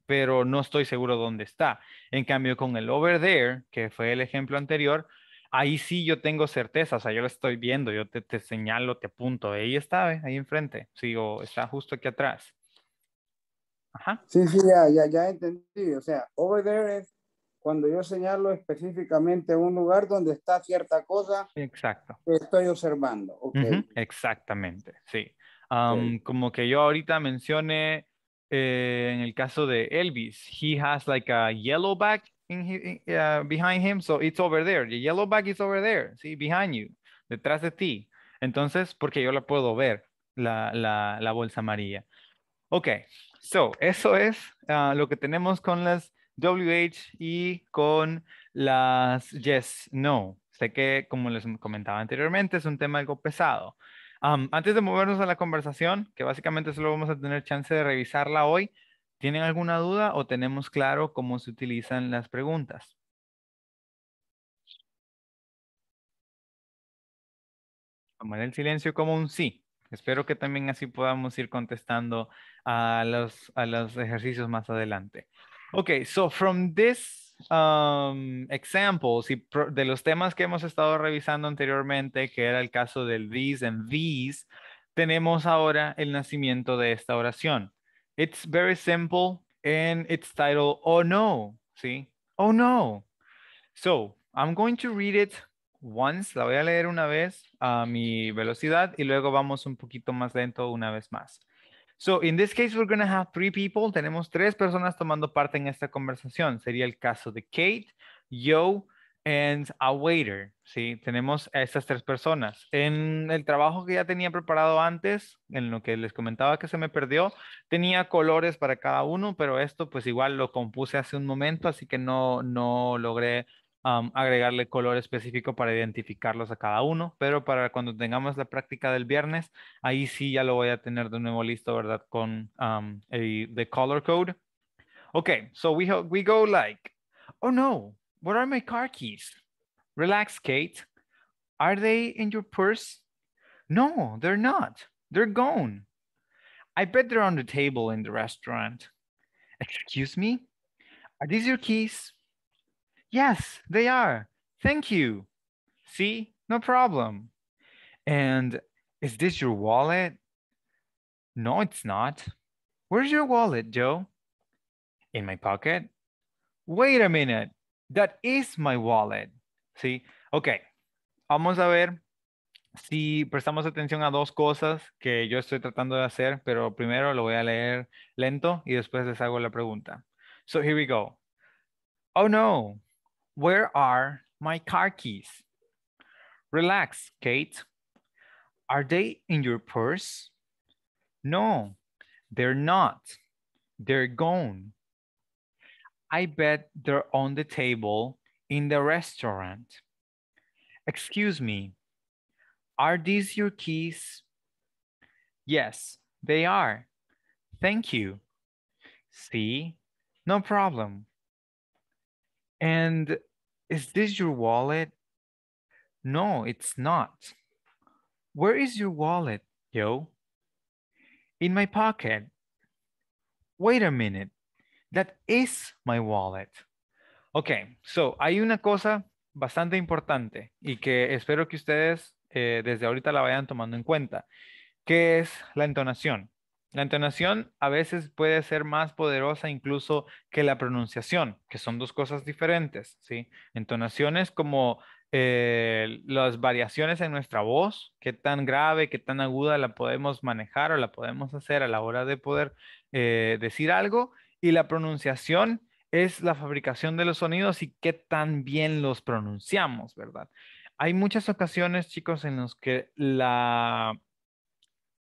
S1: pero no estoy seguro dónde está. En cambio, con el over there, que fue el ejemplo anterior, ahí sí yo tengo certeza. O sea, yo lo estoy viendo, yo te, señalo, te apunto. Ahí está, ahí enfrente. Sigo, está justo aquí atrás.
S3: Ajá. Sí, sí, ya, ya entendí. O sea, over there es cuando yo señalo específicamente un lugar donde está cierta cosa que estoy observando.
S1: Exactamente, sí. Como que yo ahorita mencioné eh, en el caso de Elvis, he has like a yellow bag uh, behind him, so it's over there. The yellow bag is over there, sí, behind you, detrás de ti. Entonces, porque yo la puedo ver, la, bolsa amarilla. Ok, so eso es ah, lo que tenemos con las WH y con las yes, no. Sé que, como les comentaba anteriormente, es un tema algo pesado. antes de movernos a la conversación, que básicamente solo vamos a tener chance de revisarla hoy, ¿tienen alguna duda o tenemos claro cómo se utilizan las preguntas? Tomar el silencio como un sí. Espero que también así podamos ir contestando a los, a los ejercicios más adelante. Okay, so from this um, de los temas que hemos estado revisando anteriormente, que era el caso del these and these, tenemos ahora el nacimiento de esta oración. It's very simple and it's titled Oh No, ¿sí? Oh No. So, I'm going to read it once, la voy a leer una vez a mi velocidad y luego vamos un poquito más lento una vez más. So, in this case, we're going to have three people. Tenemos tres personas tomando parte en esta conversación. Sería el caso de Kate, yo, and a waiter. Sí, tenemos a estas tres personas. En el trabajo que ya tenía preparado antes, en lo que les comentaba que se me perdió, tenía colores para cada uno, pero esto pues igual lo compuse hace un momento, así que no, no logré agregarle color específico para identificarlos a cada uno, pero para cuando tengamos la práctica del viernes, ahí sí ya lo voy a tener de nuevo listo, ¿verdad? Con el, the color code. Okay, so we, we go like, oh no, what are my car keys? Relax, Kate. Are they in your purse? No, they're not. They're gone. I bet they're on the table in the restaurant. Excuse me? Are these your keys? Yes, they are. Thank you. See, no problem. And is this your wallet? No, it's not. Where's your wallet, Joe? In my pocket. Wait a minute. That is my wallet. See, ok. Vamos a ver si prestamos atención a dos cosas que yo estoy tratando de hacer, pero primero lo voy a leer lento y después les hago la pregunta. So here we go. Oh no, where are my car keys? Relax, Kate. Are they in your purse? No, they're not. They're gone. I bet they're on the table in the restaurant. Excuse me, are these your keys? Yes, they are. Thank you. See, no problem. And is this your wallet? No, it's not. Where is your wallet, yo? In my pocket. Wait a minute. That is my wallet. Ok, so hay una cosa bastante importante y que espero que ustedes eh, desde ahorita la vayan tomando en cuenta, que es la entonación. La entonación a veces puede ser más poderosa incluso que la pronunciación, que son dos cosas diferentes, ¿sí? Entonaciones como eh, las variaciones en nuestra voz, qué tan grave, qué tan aguda la podemos manejar o la podemos hacer a la hora de poder eh, decir algo. Y la pronunciación es la fabricación de los sonidos y qué tan bien los pronunciamos, ¿verdad? Hay muchas ocasiones, chicos, en las que la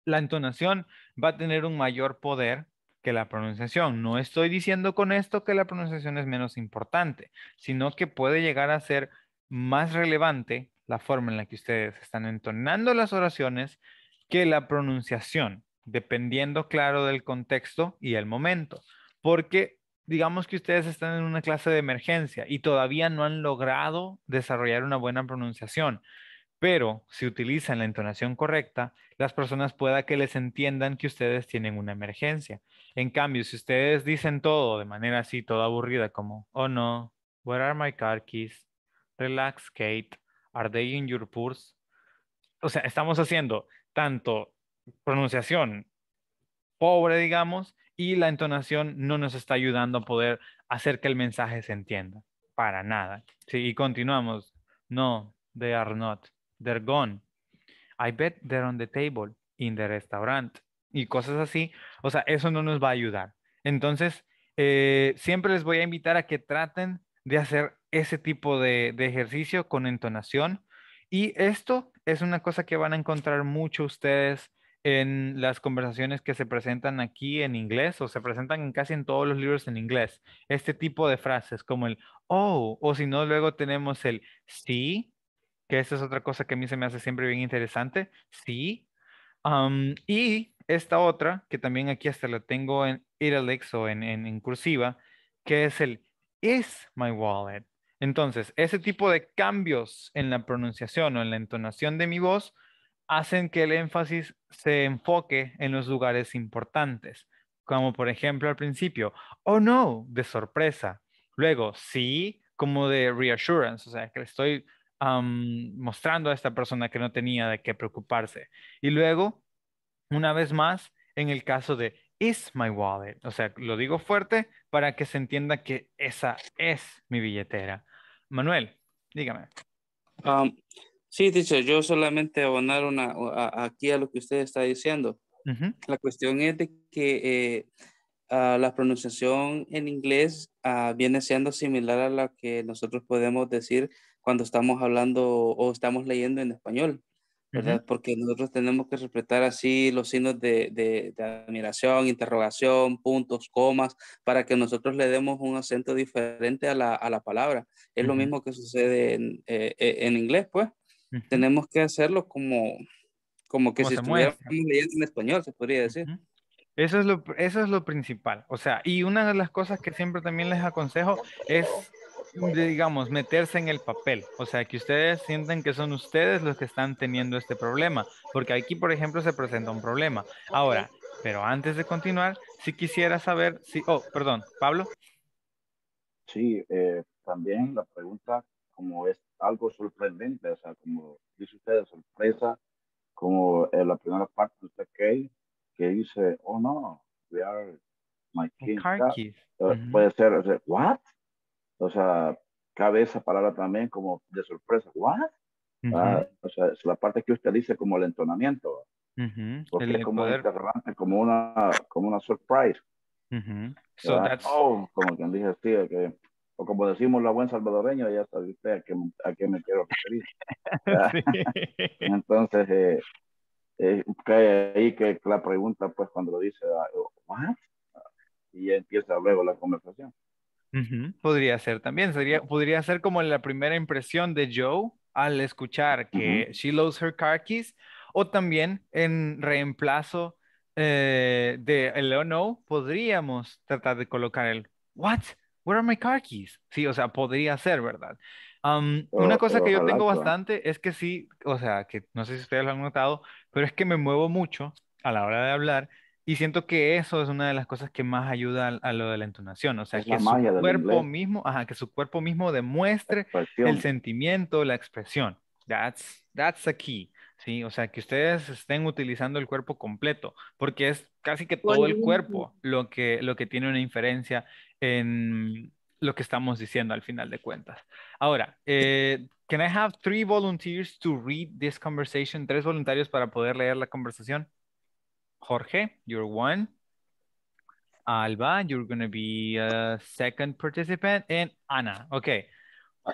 S1: la entonación va a tener un mayor poder que la pronunciación. No estoy diciendo con esto que la pronunciación es menos importante, sino que puede llegar a ser más relevante la forma en la que ustedes están entonando las oraciones que la pronunciación, dependiendo, claro, del contexto y el momento. Porque digamos que ustedes están en una clase de emergencia y todavía no han logrado desarrollar una buena pronunciación pero si utilizan la entonación correcta, las personas pueda que les entiendan que ustedes tienen una emergencia. En cambio, si ustedes dicen todo de manera así, toda aburrida, como, oh no, where are my car keys? Relax, Kate, are they in your purse? O sea, estamos haciendo tanto pronunciación pobre, digamos, y la entonación no nos está ayudando a poder hacer que el mensaje se entienda. Para nada. Sí, y continuamos. No, they are not. They're gone. I bet they're on the table in the restaurant. Y cosas así. O sea, eso no nos va a ayudar. Entonces, eh, siempre les voy a invitar a que traten de hacer ese tipo de, de ejercicio con entonación. Y esto es una cosa que van a encontrar mucho ustedes en las conversaciones que se presentan aquí en inglés o se presentan en casi en todos los libros en inglés. Este tipo de frases como el oh o si no luego tenemos el sí que esa es otra cosa que a mí se me hace siempre bien interesante, sí. y esta otra, que también aquí hasta la tengo en italics o en, en, en cursiva, que es el is my wallet. Entonces, ese tipo de cambios en la pronunciación o en la entonación de mi voz hacen que el énfasis se enfoque en los lugares importantes, como por ejemplo al principio, oh no, de sorpresa. Luego, sí, como de reassurance, o sea, que le estoy mostrando a esta persona que no tenía de qué preocuparse. Y luego, una vez más, en el caso de is my wallet, o sea, lo digo fuerte para que se entienda que esa es mi billetera. Manuel, dígame.
S6: sí, dicho, yo solamente abonar aquí a lo que usted está diciendo. La cuestión es de que eh, ah, la pronunciación en inglés ah, viene siendo similar a la que nosotros podemos decir cuando estamos hablando o estamos leyendo en español, ¿verdad? Porque nosotros tenemos que respetar así los signos de, admiración, interrogación, puntos, comas, para que nosotros le demos un acento diferente a la, a la palabra. Es lo mismo que sucede en, eh, eh, en inglés, pues. Tenemos que hacerlo como, como que si estuviéramos
S1: leyendo en español, se podría decir. Eso es, lo, eso es lo principal. O sea, y una de las cosas que siempre también les aconsejo es digamos, meterse en el papel. O sea, que ustedes sienten que son ustedes los que están teniendo este problema. Porque aquí, por ejemplo, se presenta un problema. Ahora, pero antes de continuar, si quisiera saber si... Oh, perdón, Pablo.
S5: Sí, eh, también la pregunta como es algo sorprendente, o sea, como dice usted, sorpresa, como en eh, la primera parte de usted que, que dice, oh no, we are my kids. Eh, puede ser, what? O sea, cabe esa palabra también como de sorpresa. ¿What? Ah, o sea, es la parte que usted dice como el entonamiento. Porque es como una, como una surprise. so oh, como quien dice que, o como decimos la buen salvadoreños ya sabe usted a qué, a me quiero referir. Entonces, eh, eh, cae ahí que la pregunta, pues, cuando lo dice, ah, ¿what? Y empieza luego la conversación.
S1: Podría ser también, sería, podría ser como la primera impresión de Joe al escuchar que She Loves Her Car Keys o también en reemplazo eh, de el no, podríamos tratar de colocar el What? Where are my car keys? Sí, o sea, podría ser, ¿verdad? Oh, una cosa que yo tengo bastante es que sí, o sea, que no sé si ustedes lo han notado, pero es que me muevo mucho a la hora de hablar y siento que eso es una de las cosas que más ayuda a, lo de la entonación, o sea, que su cuerpo mismo, ajá, que su cuerpo mismo demuestre el sentimiento, la expresión. That's, that's a key, ¿sí? O sea, que ustedes estén utilizando el cuerpo completo, porque es casi que todo el cuerpo lo que, lo que tiene una inferencia en lo que estamos diciendo al final de cuentas. Ahora, eh, can I have three volunteers to read this conversation? ¿Tres voluntarios para poder leer la conversación? Jorge, you're one. Alba, you're going to be a second participant. And Ana. Okay.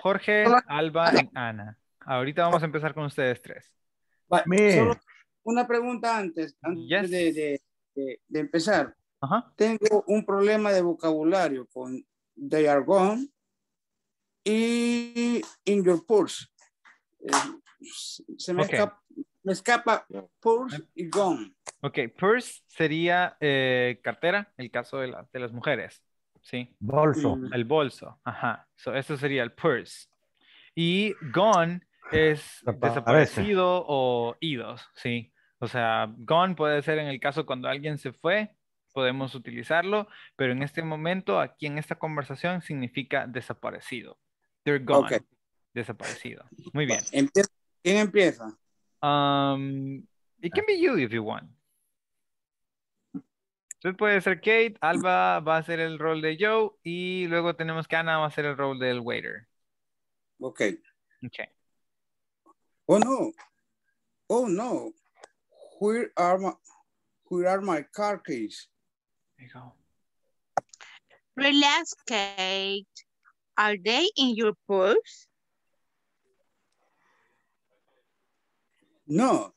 S1: Jorge, Alba, y Ana. Ahorita vamos a empezar con ustedes tres.
S3: una pregunta antes, de, empezar. Tengo un problema de vocabulario con they are gone y in your course.
S1: Eh, se me me escapa purse y gone. Ok, purse sería eh, cartera, el caso de, las mujeres. Sí. Bolso. Mm. El bolso, ajá. So, eso sería el purse. Y gone es desaparecido o idos, sí. O sea, gone puede ser en el caso cuando alguien se fue, podemos utilizarlo, pero en este momento, aquí en esta conversación, significa desaparecido. They're gone. Desaparecido. Muy bien. ¿Quién empieza? Um, it can be you if you want. Entonces puede ser Kate, Alba va a hacer el rol de Joe y luego tenemos que Ana va a hacer el rol del waiter. Ok. Ok.
S3: Oh no. Oh no. Where are my, where are my car keys?
S2: Relax, Kate. Are they in your purse?
S3: No,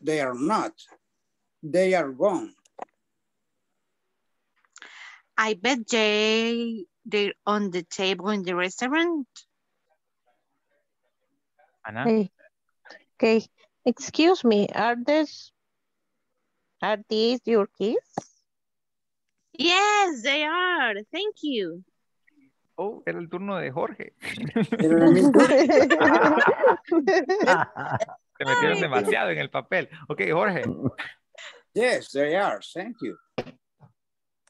S3: they are not. They are gone.
S2: I bet they, they're on the table in the restaurant. Anna? Hey. Okay, excuse me, are these, are these your keys? Yes,
S1: they are, thank you. Oh, era el turno de Jorge. Te metieron demasiado en el papel. Ok, Jorge. Yes, they are. Thank you.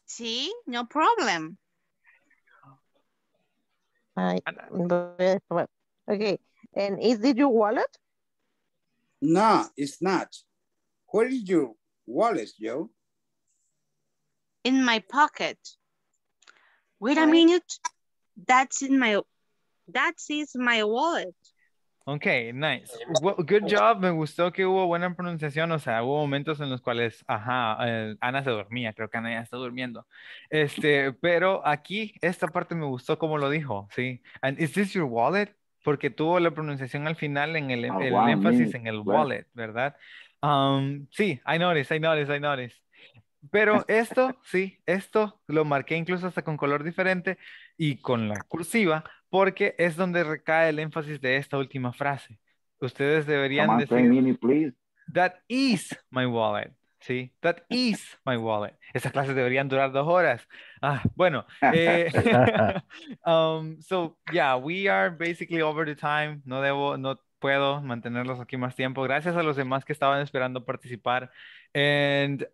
S2: Sí, no problem. I, okay, and is it your wallet?
S3: No, it's not. Where is your wallet, Joe?
S2: In my pocket. Wait a minute. That's in my, that is my wallet.
S1: Ok, nice. Eh, good job, me gustó que hubo buena pronunciación, o sea, hubo momentos en los cuales, ajá, eh, Ana se dormía, creo que Ana ya está durmiendo. Este, pero aquí, esta parte me gustó como lo dijo, ¿sí? And is this your wallet? Porque tuvo la pronunciación al final en el, oh, énfasis en el wallet, ¿verdad? Um, sí, I noticed, I noticed, I noticed. Pero esto, sí, esto lo marqué incluso hasta con color diferente y con la cursiva, porque es donde recae el énfasis de esta última frase. Ustedes deberían decir, that is my wallet. Sí, that is my wallet. Esas clases deberían durar dos horas. Ah, bueno. Eh, um, so, yeah, we are basically over the time. No debo, no puedo mantenerlos aquí más tiempo. Gracias a los demás que estaban esperando participar. And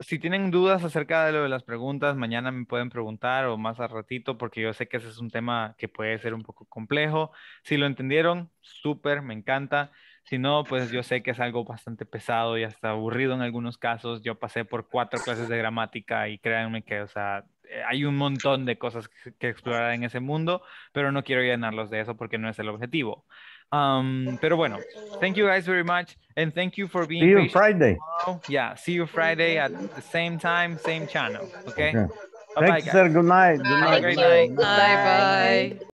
S1: si tienen dudas acerca de lo de las preguntas, mañana me pueden preguntar o más a ratito, porque yo sé que ese es un tema que puede ser un poco complejo. Si lo entendieron, súper, me encanta. Si no, pues yo sé que es algo bastante pesado y hasta aburrido en algunos casos. Yo pasé por cuatro clases de gramática y créanme que, o sea, eh, hay un montón de cosas que explorar en ese mundo, pero no quiero llenarlos de eso porque no es el objetivo. Um, pero bueno, thank you guys very much. And thank you for being See you Friday. Tomorrow. Yeah, see you Friday at the same time, same channel. Okay. okay. Bye Thanks, bye, sir.
S3: Good night. Good night.
S1: Good night. Good Bye.
S4: bye. bye.